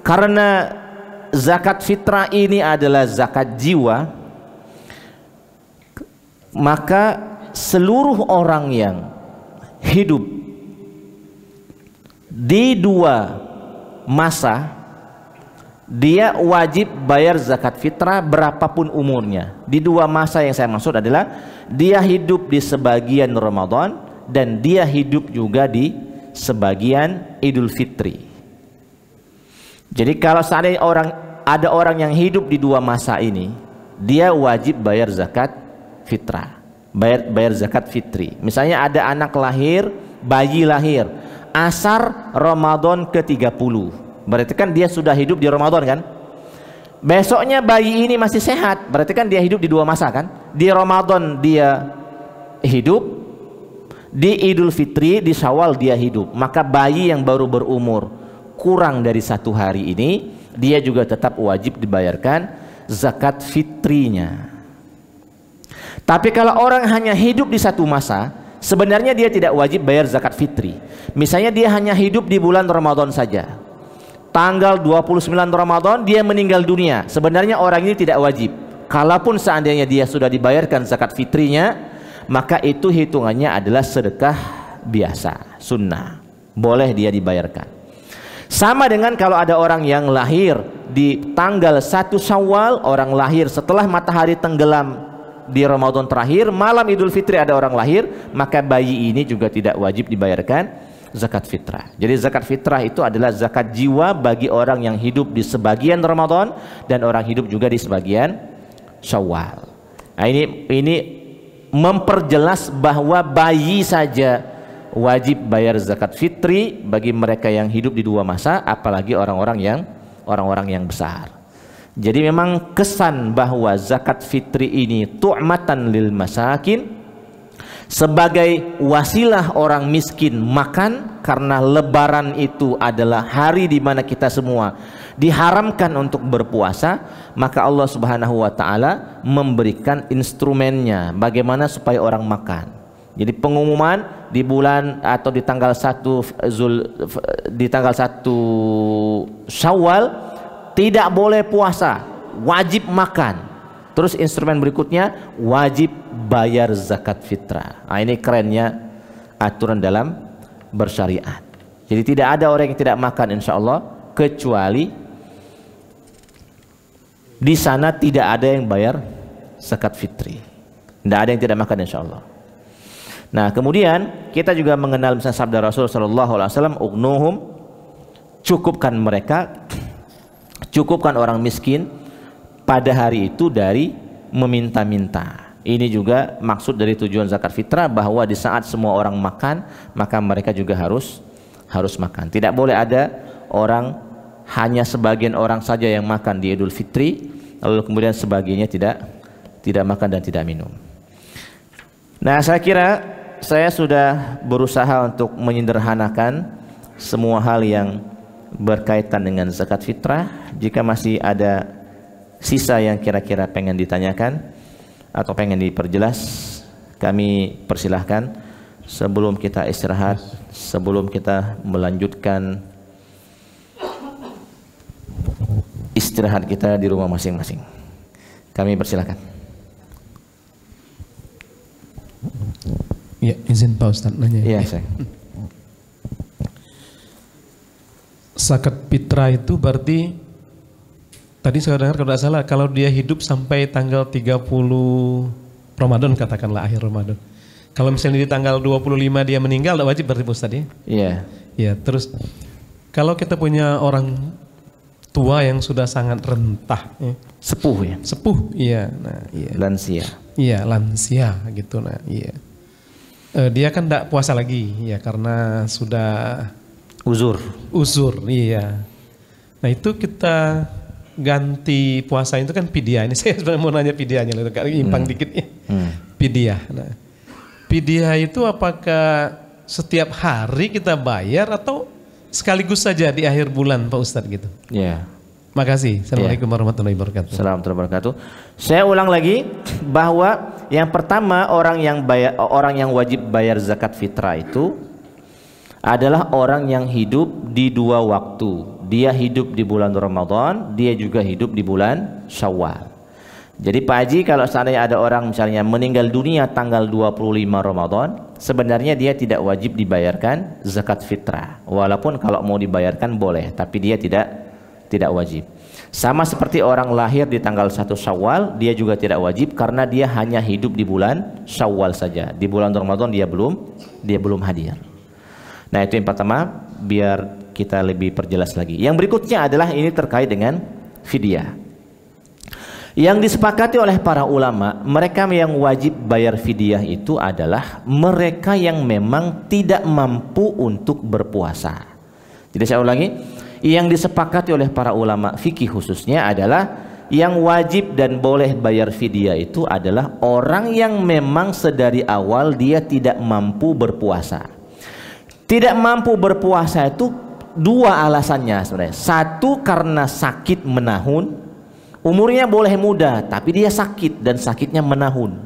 karena zakat fitrah ini adalah zakat jiwa maka seluruh orang yang hidup di dua masa dia wajib bayar zakat fitrah berapapun umurnya. Di dua masa yang saya maksud adalah dia hidup di sebagian Ramadan dan dia hidup juga di sebagian Idul Fitri. Jadi kalau seandainya orang ada orang yang hidup di dua masa ini, dia wajib bayar zakat fitrah bayar bayar zakat fitri misalnya ada anak lahir bayi lahir asar Ramadan ke-30 berarti kan dia sudah hidup di Ramadan kan besoknya bayi ini masih sehat berarti kan dia hidup di dua masa kan di Ramadan dia hidup di Idul Fitri di Syawal dia hidup maka bayi yang baru berumur kurang dari satu hari ini dia juga tetap wajib dibayarkan zakat fitrinya tapi kalau orang hanya hidup di satu masa, sebenarnya dia tidak wajib bayar zakat fitri. Misalnya dia hanya hidup di bulan Ramadan saja. Tanggal 29 Ramadan dia meninggal dunia. Sebenarnya orang ini tidak wajib. Kalaupun seandainya dia sudah dibayarkan zakat fitrinya, maka itu hitungannya adalah sedekah biasa, sunnah. Boleh dia dibayarkan. Sama dengan kalau ada orang yang lahir di tanggal 1 Syawal, orang lahir setelah matahari tenggelam di Ramadan terakhir, malam Idul Fitri ada orang lahir, maka bayi ini juga tidak wajib dibayarkan zakat fitrah. Jadi zakat fitrah itu adalah zakat jiwa bagi orang yang hidup di sebagian Ramadan dan orang hidup juga di sebagian Syawal. Nah, ini ini memperjelas bahwa bayi saja wajib bayar zakat fitri bagi mereka yang hidup di dua masa, apalagi orang-orang yang orang-orang yang besar. Jadi memang kesan bahwa zakat fitri ini tu'matan lil masakin sebagai wasilah orang miskin makan karena lebaran itu adalah hari di mana kita semua diharamkan untuk berpuasa maka Allah Subhanahu wa taala memberikan instrumennya bagaimana supaya orang makan jadi pengumuman di bulan atau di tanggal 1 Zul di tanggal 1 Syawal tidak boleh puasa, wajib makan. Terus instrumen berikutnya wajib bayar zakat fitrah. Nah, ini kerennya aturan dalam bersyariat. Jadi tidak ada orang yang tidak makan insya Allah kecuali di sana tidak ada yang bayar zakat fitri. Tidak ada yang tidak makan insya Allah. Nah kemudian kita juga mengenal misalnya sabda Rasul Shallallahu Alaihi Wasallam, ugnuhum cukupkan mereka Cukupkan orang miskin pada hari itu dari meminta-minta. Ini juga maksud dari tujuan zakat fitrah bahwa di saat semua orang makan, maka mereka juga harus harus makan. Tidak boleh ada orang hanya sebagian orang saja yang makan di Idul Fitri, lalu kemudian sebagiannya tidak tidak makan dan tidak minum. Nah, saya kira saya sudah berusaha untuk menyederhanakan semua hal yang berkaitan dengan zakat fitrah jika masih ada sisa yang kira-kira pengen ditanyakan atau pengen diperjelas kami persilahkan sebelum kita istirahat sebelum kita melanjutkan istirahat kita di rumah masing-masing kami persilahkan
ya izin Pak Ustadz nanya ya. Saya. sakit pitra itu berarti tadi saya dengar kalau tidak salah kalau dia hidup sampai tanggal 30 Ramadan katakanlah akhir Ramadan. Kalau misalnya di tanggal 25 dia meninggal tidak wajib berarti Ustaz ya? Iya. Yeah. Ya, terus kalau kita punya orang tua yang sudah sangat rentah ya. sepuh ya sepuh iya nah iya lansia iya lansia gitu nah iya e, dia kan tidak puasa lagi ya karena sudah Uzur. Uzur, iya. Nah itu kita ganti puasa itu kan pidia. Ini [LAUGHS] saya sebenarnya mau nanya pidianya, agak impang hmm. dikit ya. Hmm. Pidia. Nah, pidia itu apakah setiap hari kita bayar atau sekaligus saja di akhir bulan Pak Ustadz gitu? Iya. Yeah. Makasih. Assalamualaikum yeah. warahmatullahi wabarakatuh. salam warahmatullahi Saya ulang
lagi bahwa yang pertama orang yang bayar, orang yang wajib bayar zakat fitrah itu adalah orang yang hidup di dua waktu. Dia hidup di bulan Ramadan, dia juga hidup di bulan Syawal. Jadi Pak Haji kalau seandainya ada orang misalnya meninggal dunia tanggal 25 Ramadan, sebenarnya dia tidak wajib dibayarkan zakat fitrah. Walaupun kalau mau dibayarkan boleh, tapi dia tidak tidak wajib. Sama seperti orang lahir di tanggal 1 Syawal, dia juga tidak wajib karena dia hanya hidup di bulan Syawal saja. Di bulan Ramadan dia belum dia belum hadir. Nah itu yang pertama biar kita lebih perjelas lagi. Yang berikutnya adalah ini terkait dengan fidyah. Yang disepakati oleh para ulama, mereka yang wajib bayar fidyah itu adalah mereka yang memang tidak mampu untuk berpuasa. Jadi saya ulangi, yang disepakati oleh para ulama fikih khususnya adalah yang wajib dan boleh bayar fidyah itu adalah orang yang memang sedari awal dia tidak mampu berpuasa. Tidak mampu berpuasa itu dua alasannya sebenarnya. Satu karena sakit menahun, umurnya boleh muda tapi dia sakit dan sakitnya menahun.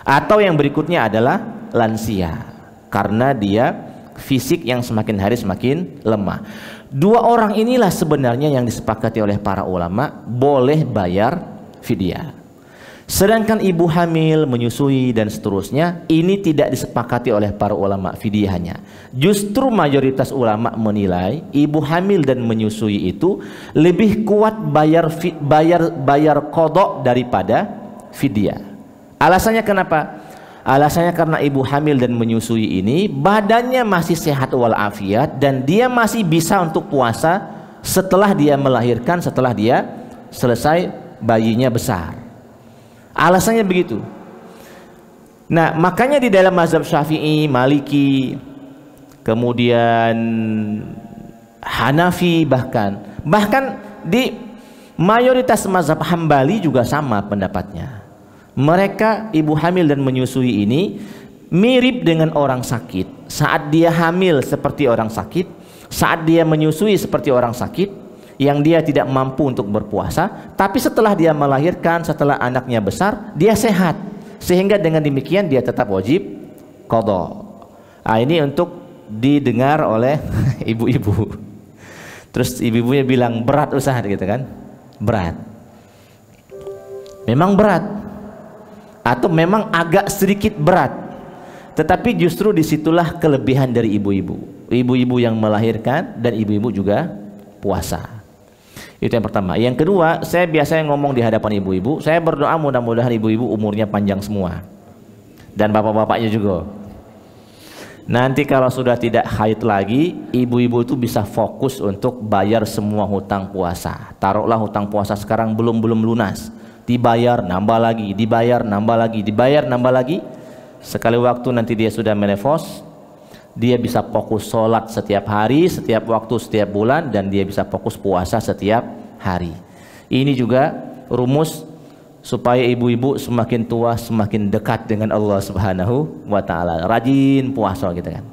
Atau yang berikutnya adalah lansia karena dia fisik yang semakin hari semakin lemah. Dua orang inilah sebenarnya yang disepakati oleh para ulama boleh bayar fidyah. Sedangkan ibu hamil, menyusui dan seterusnya ini tidak disepakati oleh para ulama fidyahnya. Justru mayoritas ulama menilai ibu hamil dan menyusui itu lebih kuat bayar bayar bayar kodok daripada fidyah. Alasannya kenapa? Alasannya karena ibu hamil dan menyusui ini badannya masih sehat walafiat dan dia masih bisa untuk puasa setelah dia melahirkan setelah dia selesai bayinya besar. Alasannya begitu. Nah, makanya di dalam mazhab Syafi'i, Maliki, kemudian Hanafi bahkan bahkan di mayoritas mazhab Hambali juga sama pendapatnya. Mereka ibu hamil dan menyusui ini mirip dengan orang sakit. Saat dia hamil seperti orang sakit, saat dia menyusui seperti orang sakit, yang dia tidak mampu untuk berpuasa, tapi setelah dia melahirkan, setelah anaknya besar, dia sehat. Sehingga dengan demikian dia tetap wajib qada. Nah, ini untuk didengar oleh [LAUGHS] ibu-ibu. Terus ibu-ibunya bilang berat usaha gitu kan? Berat. Memang berat. Atau memang agak sedikit berat. Tetapi justru disitulah kelebihan dari ibu-ibu. Ibu-ibu yang melahirkan dan ibu-ibu juga puasa. Itu yang pertama. Yang kedua, saya biasanya ngomong di hadapan ibu-ibu. Saya berdoa mudah-mudahan ibu-ibu umurnya panjang semua. Dan bapak-bapaknya juga. Nanti kalau sudah tidak haid lagi, ibu-ibu itu bisa fokus untuk bayar semua hutang puasa. Taruhlah hutang puasa sekarang belum belum lunas. Dibayar, nambah lagi, dibayar, nambah lagi, dibayar, nambah lagi. Sekali waktu nanti dia sudah menefos, dia bisa fokus sholat setiap hari, setiap waktu, setiap bulan, dan dia bisa fokus puasa setiap hari. Ini juga rumus supaya ibu-ibu semakin tua semakin dekat dengan Allah Subhanahu wa taala. Rajin puasa gitu kan.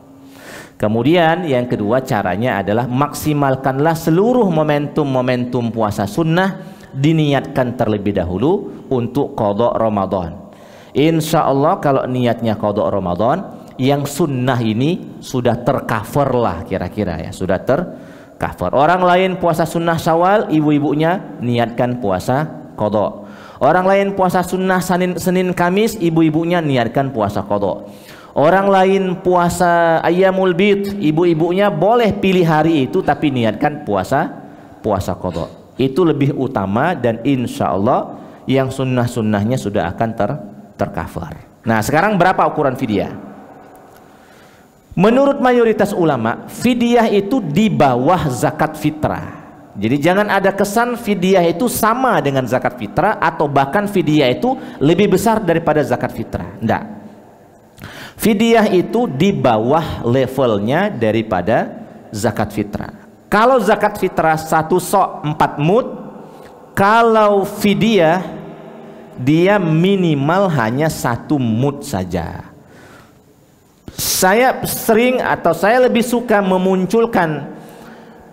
Kemudian yang kedua caranya adalah maksimalkanlah seluruh momentum-momentum puasa sunnah diniatkan terlebih dahulu untuk kodok Ramadan. Insya Allah kalau niatnya kodok Ramadan, yang sunnah ini sudah tercover lah kira-kira ya sudah tercover orang lain puasa sunnah syawal ibu-ibunya niatkan puasa kodok orang lain puasa sunnah Senin, Senin Kamis ibu-ibunya niatkan puasa kodok Orang lain puasa ayamul bid, ibu-ibunya boleh pilih hari itu tapi niatkan puasa puasa kodok. Itu lebih utama dan insya Allah yang sunnah-sunnahnya sudah akan ter tercover. Nah sekarang berapa ukuran fidyah? Menurut mayoritas ulama, fidyah itu di bawah zakat fitrah. Jadi jangan ada kesan fidyah itu sama dengan zakat fitrah atau bahkan fidyah itu lebih besar daripada zakat fitrah. Enggak. Fidyah itu di bawah levelnya daripada zakat fitrah. Kalau zakat fitrah satu sok empat mut, kalau fidyah dia minimal hanya satu mut saja saya sering atau saya lebih suka memunculkan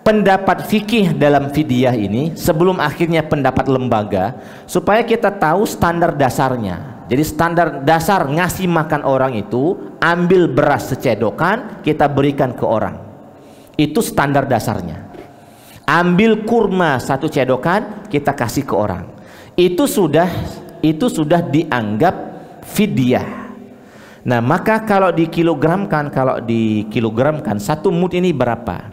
pendapat fikih dalam vidyah ini sebelum akhirnya pendapat lembaga supaya kita tahu standar dasarnya jadi standar dasar ngasih makan orang itu ambil beras secedokan kita berikan ke orang itu standar dasarnya ambil kurma satu cedokan kita kasih ke orang itu sudah itu sudah dianggap fidyah Nah, maka kalau dikilogramkan, kalau dikilogramkan satu mut ini berapa?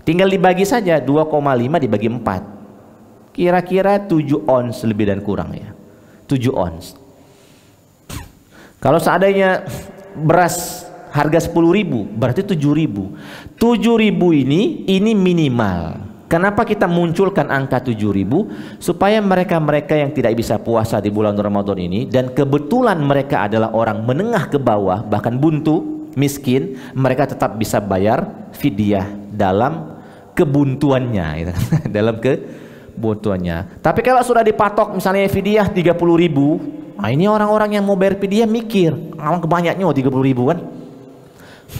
Tinggal dibagi saja 2,5 dibagi 4. Kira-kira 7 ons lebih dan kurang ya. 7 ons. Kalau seadanya beras harga 10.000, berarti 7.000. 7.000 ini ini minimal. Kenapa kita munculkan angka 7000 supaya mereka-mereka yang tidak bisa puasa di bulan Ramadan ini dan kebetulan mereka adalah orang menengah ke bawah bahkan buntu, miskin, mereka tetap bisa bayar fidyah dalam kebuntuannya gitu kan? [LAUGHS] dalam kebuntuannya. Tapi kalau sudah dipatok misalnya fidyah puluh ribu, nah ini orang-orang yang mau bayar fidyah mikir, alang ah, kebanyaknya oh ribu kan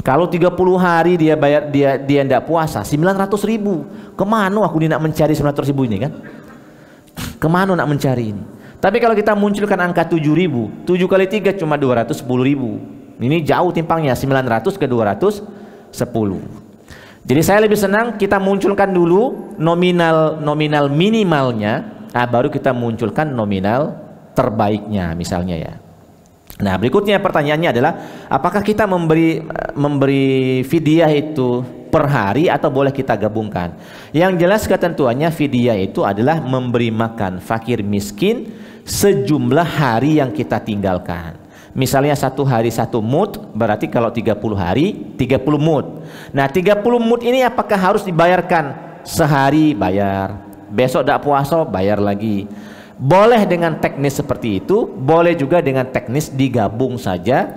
kalau 30 hari dia bayar dia dia tidak puasa 900 ribu. Kemana aku nak mencari 900 ribu ini kan? Kemana nak mencari ini? Tapi kalau kita munculkan angka 7 ribu, 7 kali 3 cuma 210 ribu. Ini jauh timpangnya 900 ke 210. Jadi saya lebih senang kita munculkan dulu nominal nominal minimalnya, nah baru kita munculkan nominal terbaiknya misalnya ya. Nah, berikutnya pertanyaannya adalah apakah kita memberi eh, memberi fidyah itu per hari atau boleh kita gabungkan? Yang jelas ketentuannya fidyah itu adalah memberi makan fakir miskin sejumlah hari yang kita tinggalkan. Misalnya satu hari satu mut, berarti kalau 30 hari 30 mut. Nah, 30 mut ini apakah harus dibayarkan? Sehari bayar, besok tidak puasa bayar lagi. Boleh dengan teknis seperti itu, boleh juga dengan teknis digabung saja,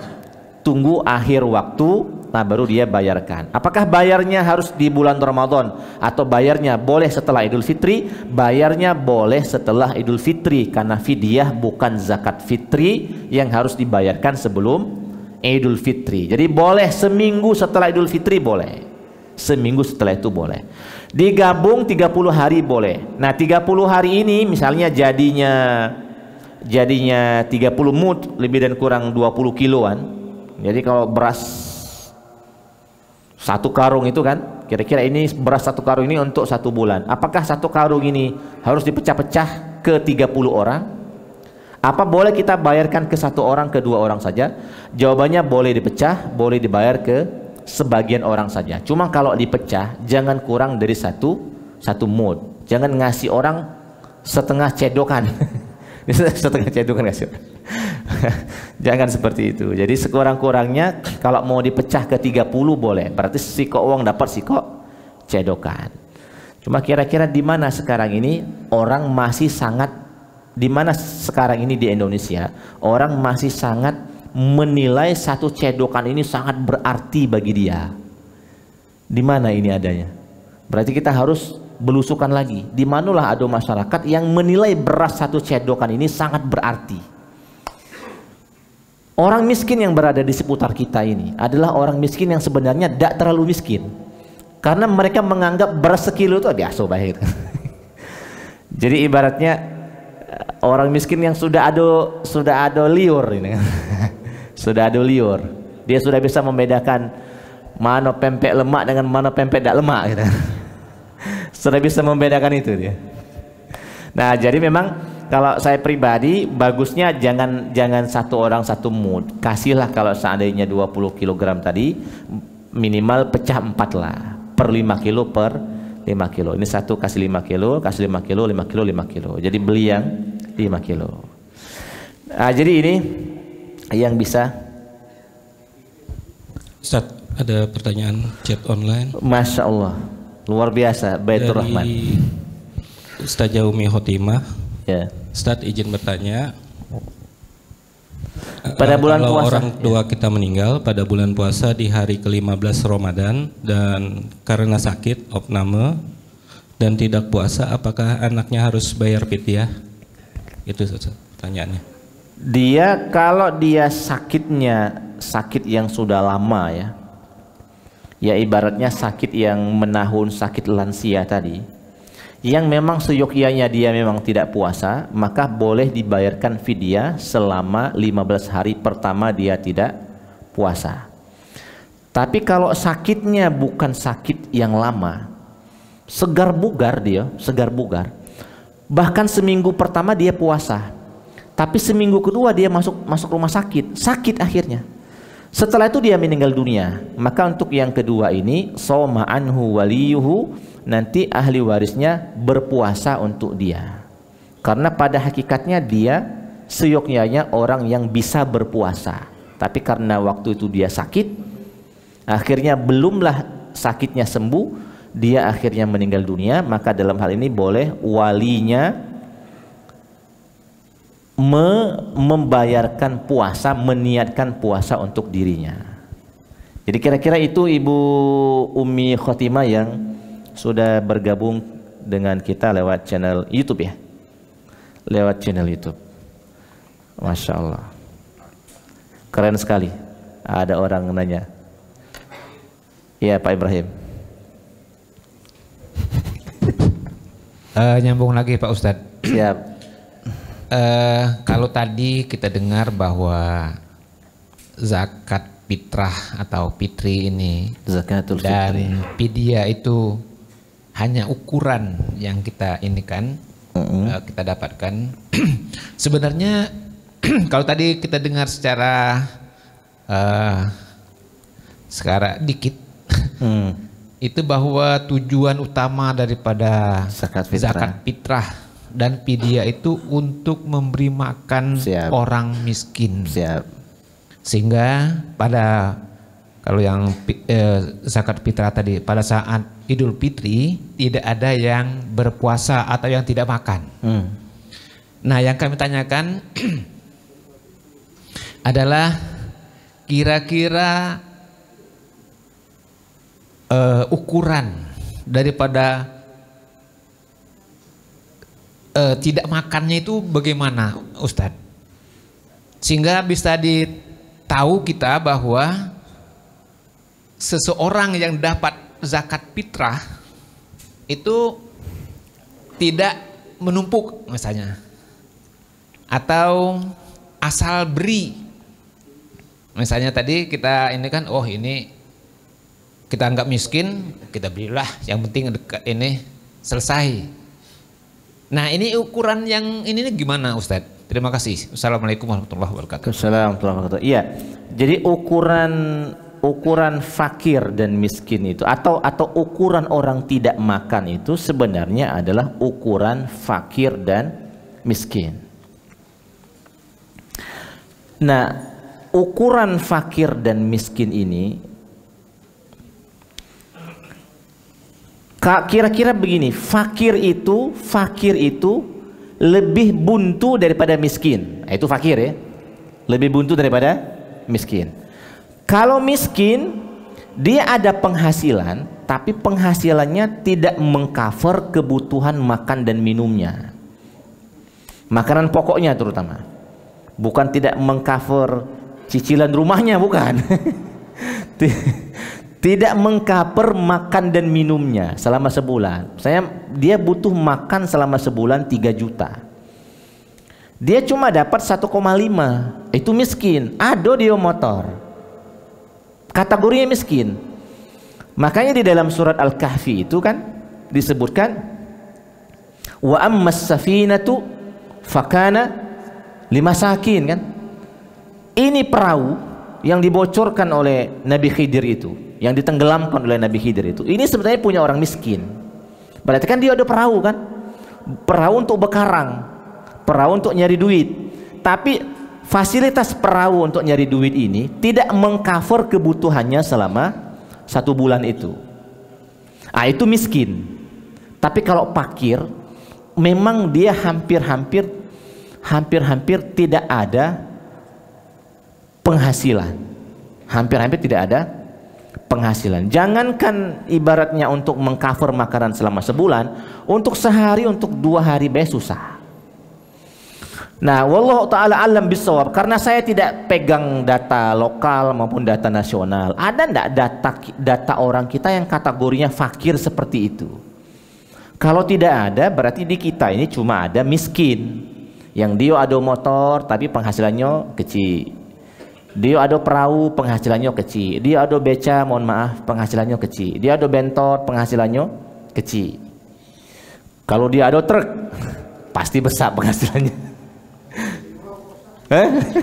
tunggu akhir waktu, nah baru dia bayarkan. Apakah bayarnya harus di bulan Ramadan atau bayarnya boleh setelah Idul Fitri? Bayarnya boleh setelah Idul Fitri karena fidyah bukan zakat fitri yang harus dibayarkan sebelum Idul Fitri. Jadi boleh seminggu setelah Idul Fitri boleh. Seminggu setelah itu boleh digabung 30 hari boleh nah 30 hari ini misalnya jadinya jadinya 30 mut lebih dan kurang 20 kiloan jadi kalau beras satu karung itu kan kira-kira ini beras satu karung ini untuk satu bulan apakah satu karung ini harus dipecah-pecah ke 30 orang apa boleh kita bayarkan ke satu orang ke dua orang saja jawabannya boleh dipecah boleh dibayar ke sebagian orang saja. Cuma kalau dipecah, jangan kurang dari satu satu mood. Jangan ngasih orang setengah cedokan. [LAUGHS] setengah cedokan ngasih. [LAUGHS] jangan seperti itu. Jadi sekurang-kurangnya kalau mau dipecah ke 30 boleh. Berarti si kok uang dapat si kok cedokan. Cuma kira-kira di mana sekarang ini orang masih sangat di mana sekarang ini di Indonesia orang masih sangat menilai satu cedokan ini sangat berarti bagi dia. Di mana ini adanya? Berarti kita harus belusukan lagi. Di manalah ada masyarakat yang menilai beras satu cedokan ini sangat berarti. Orang miskin yang berada di seputar kita ini adalah orang miskin yang sebenarnya tidak terlalu miskin. Karena mereka menganggap beras sekilo itu biasa baik. [LAUGHS] Jadi ibaratnya eh, orang miskin yang sudah ada sudah ada liur ini. [LAUGHS] sudah ada liur. Dia sudah bisa membedakan mana pempek lemak dengan mana pempek tidak lemak gitu. [LAUGHS] sudah bisa membedakan itu dia. Nah, jadi memang kalau saya pribadi bagusnya jangan jangan satu orang satu mood. Kasihlah kalau seandainya 20 kg tadi minimal pecah 4 lah. Per 5 kilo per 5 kilo. Ini satu kasih 5 kilo, kasih 5 kilo, 5 kilo, 5 kilo. Jadi beli yang 5 kilo. Nah, jadi ini yang bisa
Ustaz, ada pertanyaan chat online. Masya Allah, luar biasa. Baitur Dari Rahman. Ustaz Jaumi Hotimah. Ya. Ustaz izin bertanya. Pada eh, bulan kalau puasa. orang ya. tua ya. kita meninggal pada bulan puasa di hari ke-15 Ramadan dan karena sakit opname dan tidak puasa apakah anaknya harus bayar pitiah? Itu saja pertanyaannya
dia kalau dia sakitnya sakit yang sudah lama ya ya ibaratnya sakit yang menahun sakit lansia tadi yang memang seyogyanya dia memang tidak puasa maka boleh dibayarkan fidyah selama 15 hari pertama dia tidak puasa tapi kalau sakitnya bukan sakit yang lama segar bugar dia segar bugar bahkan seminggu pertama dia puasa tapi seminggu kedua dia masuk masuk rumah sakit, sakit akhirnya. Setelah itu dia meninggal dunia. Maka untuk yang kedua ini soma anhu waliyuhu nanti ahli warisnya berpuasa untuk dia. Karena pada hakikatnya dia seyogyanya orang yang bisa berpuasa. Tapi karena waktu itu dia sakit, akhirnya belumlah sakitnya sembuh, dia akhirnya meninggal dunia, maka dalam hal ini boleh walinya me membayarkan puasa, meniatkan puasa untuk dirinya. Jadi kira-kira itu Ibu Umi Khotima yang sudah bergabung dengan kita lewat channel YouTube ya. Lewat channel YouTube. Masya Allah. Keren sekali. Ada orang nanya. ya Pak Ibrahim.
uh, nyambung lagi Pak Ustadz. Siap eh, kalau tadi kita dengar bahwa zakat fitrah atau fitri ini zakatul dan pidya itu hanya ukuran yang kita ini kan mm -hmm. eh, kita dapatkan. [CLEARS THROAT] Sebenarnya [CLEARS THROAT] kalau tadi kita dengar secara eh, sekarang sekarang dikit mm. [LAUGHS] itu bahwa tujuan utama daripada zakat fitrah, zakat fitrah dan pidia itu untuk memberi makan Siap. orang miskin. Siap. Sehingga pada kalau yang eh, zakat fitrah tadi pada saat Idul Fitri tidak ada yang berpuasa atau yang tidak makan. Hmm. Nah, yang kami tanyakan [CLEARS THROAT] adalah kira-kira uh, ukuran daripada uh, tidak makannya itu bagaimana Ustadz? Sehingga bisa ditahu kita bahwa seseorang yang dapat zakat fitrah itu tidak menumpuk misalnya atau asal beri misalnya tadi kita ini kan oh ini kita anggap miskin kita belilah yang penting dekat ini selesai Nah ini ukuran yang ini gimana Ustadz? Terima kasih. Assalamualaikum warahmatullahi wabarakatuh.
Assalamualaikum warahmatullahi wabarakatuh. Iya, jadi ukuran ukuran fakir dan miskin itu atau atau ukuran orang tidak makan itu sebenarnya adalah ukuran fakir dan miskin. Nah, ukuran fakir dan miskin ini kira-kira begini, fakir itu, fakir itu lebih buntu daripada miskin. Eh, itu fakir ya. Lebih buntu daripada miskin. Kalau miskin, dia ada penghasilan, tapi penghasilannya tidak mengcover kebutuhan makan dan minumnya. Makanan pokoknya terutama. Bukan tidak mengcover cicilan rumahnya, bukan [LAUGHS] tidak mengkaper makan dan minumnya selama sebulan. Saya dia butuh makan selama sebulan 3 juta. Dia cuma dapat 1,5. Itu miskin. Ado dia motor. Kategorinya miskin. Makanya di dalam surat Al-Kahfi itu kan disebutkan wa ammas safinatu fakana lima sakin kan. Ini perahu yang dibocorkan oleh Nabi Khidir itu yang ditenggelamkan oleh Nabi Khidir itu. Ini sebenarnya punya orang miskin. Berarti kan dia ada perahu kan? Perahu untuk bekarang, perahu untuk nyari duit. Tapi fasilitas perahu untuk nyari duit ini tidak mengcover kebutuhannya selama satu bulan itu. Ah itu miskin. Tapi kalau pakir, memang dia hampir-hampir hampir-hampir tidak ada penghasilan. Hampir-hampir tidak ada penghasilan. Jangankan ibaratnya untuk mengcover makanan selama sebulan, untuk sehari, untuk dua hari be susah. Nah, wallahu taala alam bisawab karena saya tidak pegang data lokal maupun data nasional. Ada tidak data data orang kita yang kategorinya fakir seperti itu? Kalau tidak ada, berarti di kita ini cuma ada miskin. Yang dia ada motor tapi penghasilannya kecil dia ada perahu penghasilannya kecil dia ada beca mohon maaf penghasilannya kecil dia ada bentor penghasilannya kecil kalau dia ada truk [LAUGHS] pasti besar penghasilannya [LAUGHS]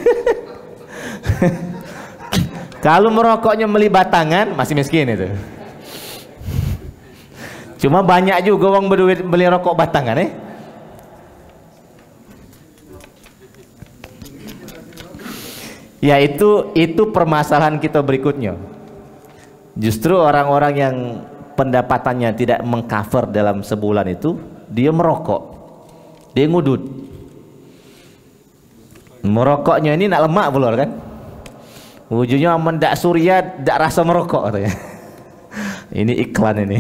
kalau merokoknya melibat tangan masih miskin itu cuma banyak juga orang berduit beli rokok batangan eh Yaitu itu permasalahan kita berikutnya. Justru orang-orang yang pendapatannya tidak mengcover dalam sebulan itu, dia merokok. Dia ngudut. Merokoknya ini nak lemak pula kan? Wujudnya mendak surya, tidak rasa merokok katanya. [LAUGHS] ini iklan ini.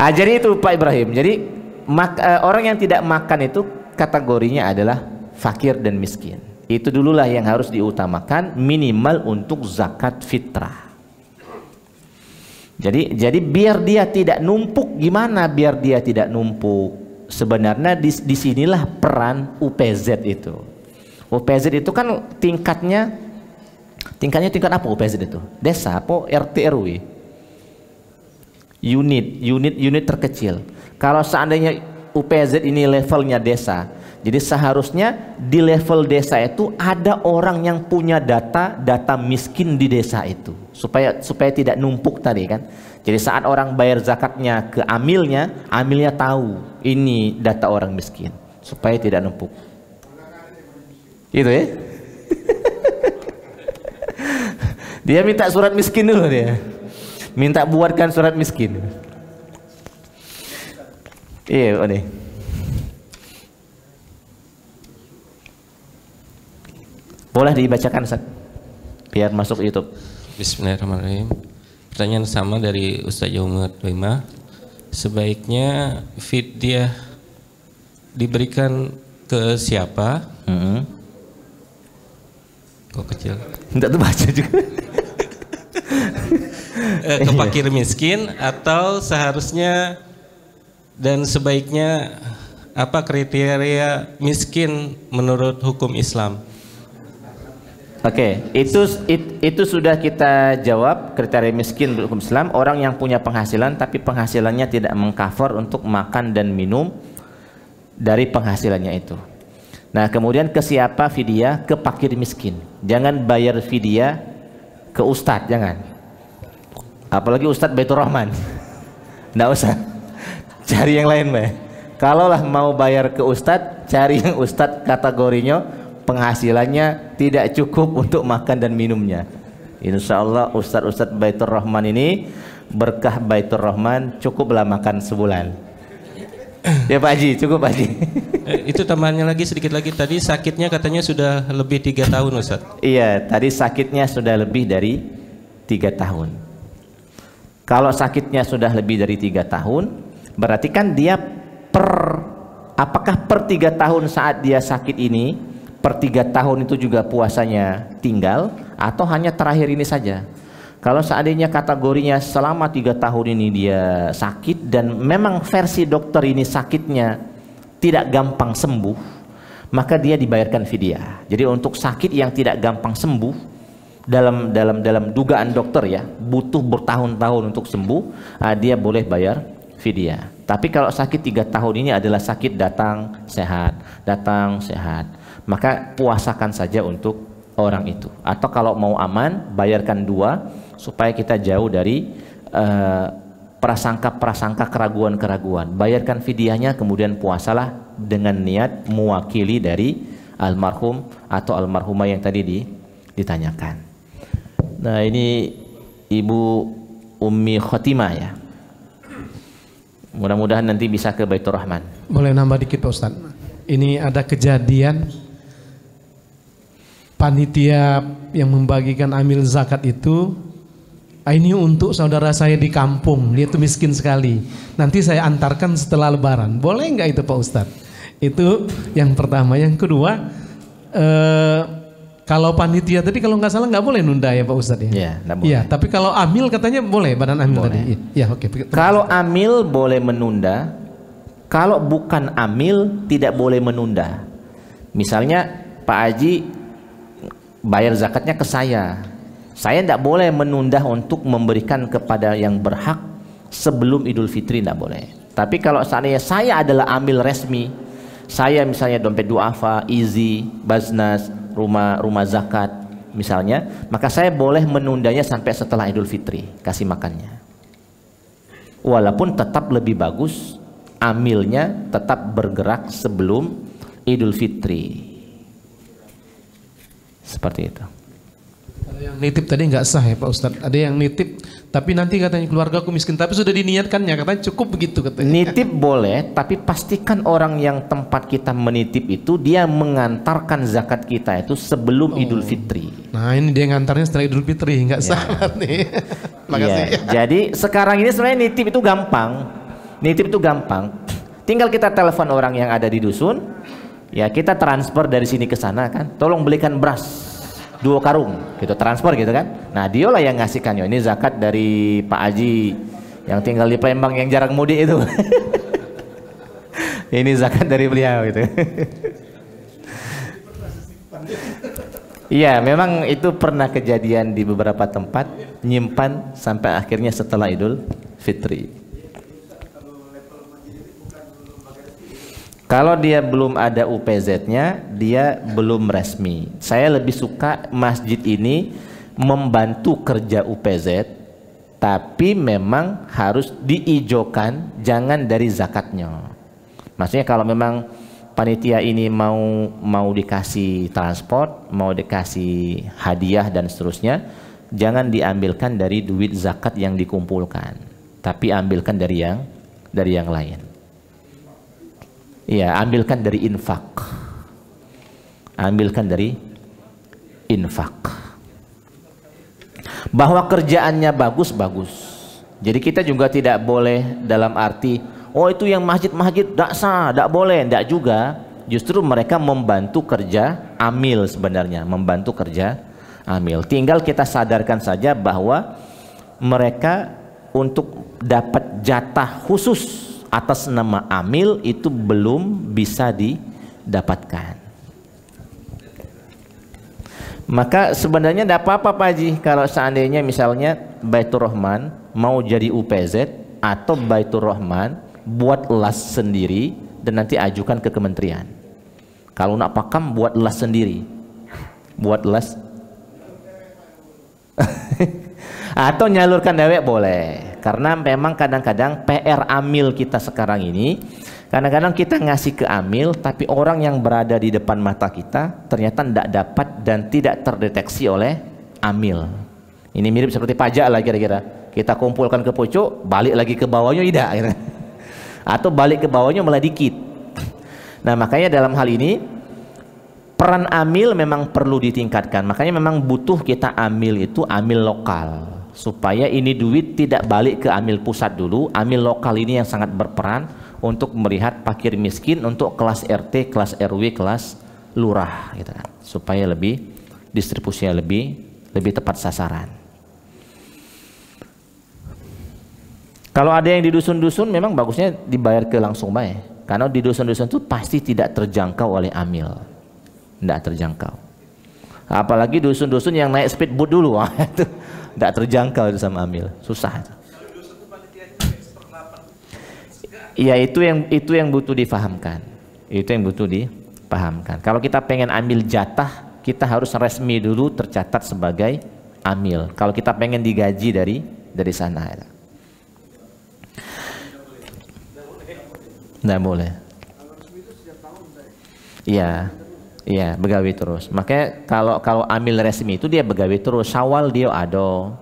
nah, jadi itu Pak Ibrahim. Jadi mak, eh, orang yang tidak makan itu kategorinya adalah fakir dan miskin. Itu dululah yang harus diutamakan minimal untuk zakat fitrah. Jadi jadi biar dia tidak numpuk gimana biar dia tidak numpuk. Sebenarnya di disinilah peran UPZ itu. UPZ itu kan tingkatnya tingkatnya tingkat apa UPZ itu? Desa apa RT RW? Unit, unit unit terkecil. Kalau seandainya UPZ ini levelnya desa, jadi seharusnya di level desa itu ada orang yang punya data data miskin di desa itu supaya supaya tidak numpuk tadi kan. Jadi saat orang bayar zakatnya ke amilnya, amilnya tahu ini data orang miskin supaya tidak numpuk. Gitu ya. [LAUGHS] dia minta surat miskin dulu dia. Minta buatkan surat miskin. Iya, yeah, oke.
Boleh dibacakan Ustaz. Biar masuk YouTube. Bismillahirrahmanirrahim. Pertanyaan sama dari Ustaz Yomud Wima. Sebaiknya fidyah diberikan ke siapa? Mm -hmm. Kok kecil? Enggak tuh baca juga. [LAUGHS] eh, ke iya. fakir miskin atau seharusnya dan sebaiknya apa kriteria miskin menurut hukum Islam?
Oke, okay. itu it, itu sudah kita jawab kriteria miskin hukum Islam orang yang punya penghasilan tapi penghasilannya tidak mengcover untuk makan dan minum dari penghasilannya itu. Nah, kemudian ke siapa fidyah? Ke pakir miskin. Jangan bayar fidyah ke ustadz, jangan. Apalagi ustadz Baitur Rahman. Enggak [LAUGHS] usah. Cari yang lain, Mbak. Kalaulah mau bayar ke ustadz, cari yang ustadz kategorinya penghasilannya tidak cukup [LAUGHS] untuk makan dan minumnya. Insya Allah Ustadz-Ustadz Baitur Rahman ini berkah Baitur Rahman cukuplah makan sebulan. [COUGHS] Ya Pak Haji, cukup Pak Haji. [COUGHS]
Eh, itu tambahannya lagi sedikit lagi tadi sakitnya katanya sudah lebih tiga tahun Ustadz.
Iya, tadi sakitnya sudah lebih dari tiga tahun. Kalau sakitnya sudah lebih dari tiga tahun, berarti kan dia per apakah per tiga tahun saat dia sakit ini per tiga tahun itu juga puasanya tinggal atau hanya terakhir ini saja. Kalau seandainya kategorinya selama tiga tahun ini dia sakit dan memang versi dokter ini sakitnya tidak gampang sembuh, maka dia dibayarkan vidya. Jadi untuk sakit yang tidak gampang sembuh, dalam dalam dalam dugaan dokter ya butuh bertahun-tahun untuk sembuh uh, dia boleh bayar vidya. tapi kalau sakit tiga tahun ini adalah sakit datang sehat datang sehat maka puasakan saja untuk orang itu. Atau kalau mau aman, bayarkan dua supaya kita jauh dari uh, prasangka-prasangka keraguan-keraguan. Bayarkan fidyahnya kemudian puasalah dengan niat mewakili dari almarhum atau almarhumah yang tadi di, ditanyakan. Nah, ini Ibu Ummi Khotimah ya. Mudah-mudahan nanti bisa ke Baitur Rahman.
Boleh nambah dikit Pak Ustaz. Ini ada kejadian panitia yang membagikan amil zakat itu ini untuk saudara saya di kampung dia itu miskin sekali nanti saya antarkan setelah lebaran boleh nggak itu Pak Ustadz itu yang pertama yang kedua eh, kalau panitia tadi kalau nggak salah nggak boleh nunda ya Pak Ustadz ya ya, boleh. ya tapi kalau amil katanya boleh badan amil boleh. tadi ya iya, oke okay.
kalau amil boleh
menunda
kalau bukan amil tidak boleh menunda misalnya Pak Haji bayar zakatnya ke saya. Saya tidak boleh menunda untuk memberikan kepada yang berhak sebelum Idul Fitri tidak boleh. Tapi kalau seandainya saya adalah amil resmi, saya misalnya dompet duafa, izi, baznas, rumah rumah zakat misalnya, maka saya boleh menundanya sampai setelah Idul Fitri kasih makannya. Walaupun tetap lebih bagus amilnya tetap bergerak sebelum Idul Fitri. Seperti itu.
Ada yang nitip tadi nggak sah ya Pak Ustadz. Ada yang nitip tapi nanti katanya keluarga aku miskin. Tapi sudah diniatkannya katanya cukup begitu katanya. Nitip boleh tapi pastikan
orang yang tempat kita menitip itu dia mengantarkan zakat kita itu sebelum
oh. Idul Fitri. Nah ini dia ngantarnya setelah Idul Fitri nggak ya. sah [LAUGHS] nih. Ya.
Jadi sekarang ini sebenarnya nitip itu gampang. Nitip itu gampang. Tinggal kita telepon orang yang ada di dusun, Ya kita transfer dari sini ke sana kan, tolong belikan beras dua karung gitu transfer gitu kan. Nah diolah yang ngasihkan yo ini zakat dari Pak Haji yang tinggal di Palembang yang jarang mudik itu. [LAUGHS] ini zakat dari beliau gitu. Iya, memang itu pernah kejadian di beberapa tempat nyimpan sampai akhirnya setelah Idul Fitri. Kalau dia belum ada UPZ-nya, dia belum resmi. Saya lebih suka masjid ini membantu kerja UPZ, tapi memang harus diijokan, jangan dari zakatnya. Maksudnya kalau memang panitia ini mau mau dikasih transport, mau dikasih hadiah dan seterusnya, jangan diambilkan dari duit zakat yang dikumpulkan, tapi ambilkan dari yang dari yang lain. Ya ambilkan dari infak. Ambilkan dari infak. Bahwa kerjaannya bagus-bagus. Jadi kita juga tidak boleh dalam arti, oh itu yang masjid-masjid tidak sah, tidak boleh, tidak juga. Justru mereka membantu kerja amil sebenarnya, membantu kerja amil. Tinggal kita sadarkan saja bahwa mereka untuk dapat jatah khusus atas nama amil itu belum bisa didapatkan. Maka sebenarnya tidak apa-apa Pak Haji kalau seandainya misalnya Baitur Rahman mau jadi UPZ atau Baitur Rahman buat las sendiri dan nanti ajukan ke kementerian. Kalau nak pakam buat las sendiri. Buat las [LAUGHS] atau nyalurkan dewek boleh karena memang kadang-kadang PR amil kita sekarang ini kadang-kadang kita ngasih ke amil tapi orang yang berada di depan mata kita ternyata tidak dapat dan tidak terdeteksi oleh amil ini mirip seperti pajak lah kira-kira kita kumpulkan ke pojok balik lagi ke bawahnya tidak gitu. atau balik ke bawahnya malah dikit nah makanya dalam hal ini peran amil memang perlu ditingkatkan makanya memang butuh kita amil itu amil lokal supaya ini duit tidak balik ke amil pusat dulu, amil lokal ini yang sangat berperan untuk melihat fakir miskin untuk kelas RT, kelas RW, kelas lurah gitu kan. Supaya lebih distribusinya lebih lebih tepat sasaran. Kalau ada yang di dusun-dusun memang bagusnya dibayar ke langsung baik. Karena di dusun-dusun itu pasti tidak terjangkau oleh amil. Tidak terjangkau. Apalagi dusun-dusun yang naik speedboat dulu. [LAUGHS] itu tidak terjangkau itu sama amil, susah. Ya itu yang itu yang butuh difahamkan. Itu yang butuh dipahamkan. Kalau kita pengen ambil jatah, kita harus resmi dulu tercatat sebagai amil. Kalau kita pengen digaji dari dari sana. Ya. Tidak boleh. Iya. Iya, begawi terus. Makanya kalau kalau amil resmi itu dia begawi terus. Syawal dia ada.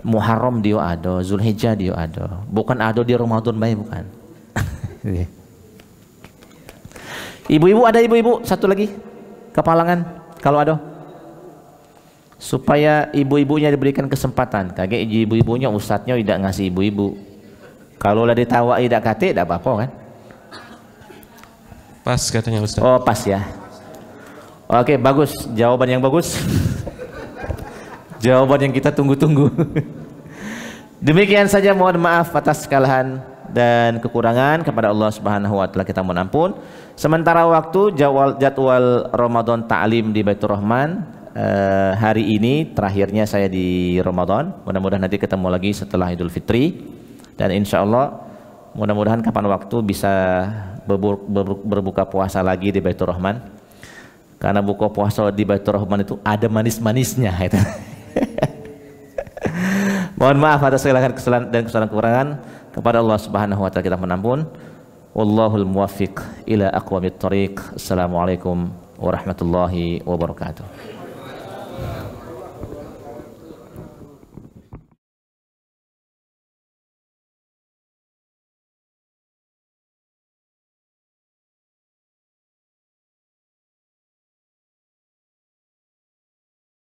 Muharram dia ada, Zulhijjah dia ada. Bukan ada di Ramadan bayi bukan.
[LAUGHS]
ibu-ibu ada ibu-ibu satu lagi kepalangan kalau ada supaya ibu-ibunya diberikan kesempatan kaget ibu-ibunya ustadznya tidak ngasih ibu-ibu kalau lah ditawa tidak kate tidak apa-apa kan
pas katanya ustadz
oh pas ya Oke, bagus. Jawaban yang bagus. Jawaban yang kita tunggu-tunggu. Demikian saja mohon maaf atas kesalahan dan kekurangan kepada Allah Subhanahu wa taala kita mohon ampun. Sementara waktu jadwal, jadwal Ramadan taklim di Baitur Rahman eh, hari ini terakhirnya saya di Ramadan. Mudah-mudahan nanti ketemu lagi setelah Idul Fitri dan insya Allah mudah-mudahan kapan waktu bisa berbuka puasa lagi di Baitur Rahman. Karena buka puasa di Baitur Rahman itu ada manis-manisnya. Itu. [LAUGHS] Mohon maaf atas segala kesalahan dan kesalahan kekurangan kepada Allah Subhanahu wa taala kita menampun. Wallahul muwaffiq ila aqwamit thariq. Assalamualaikum warahmatullahi wabarakatuh.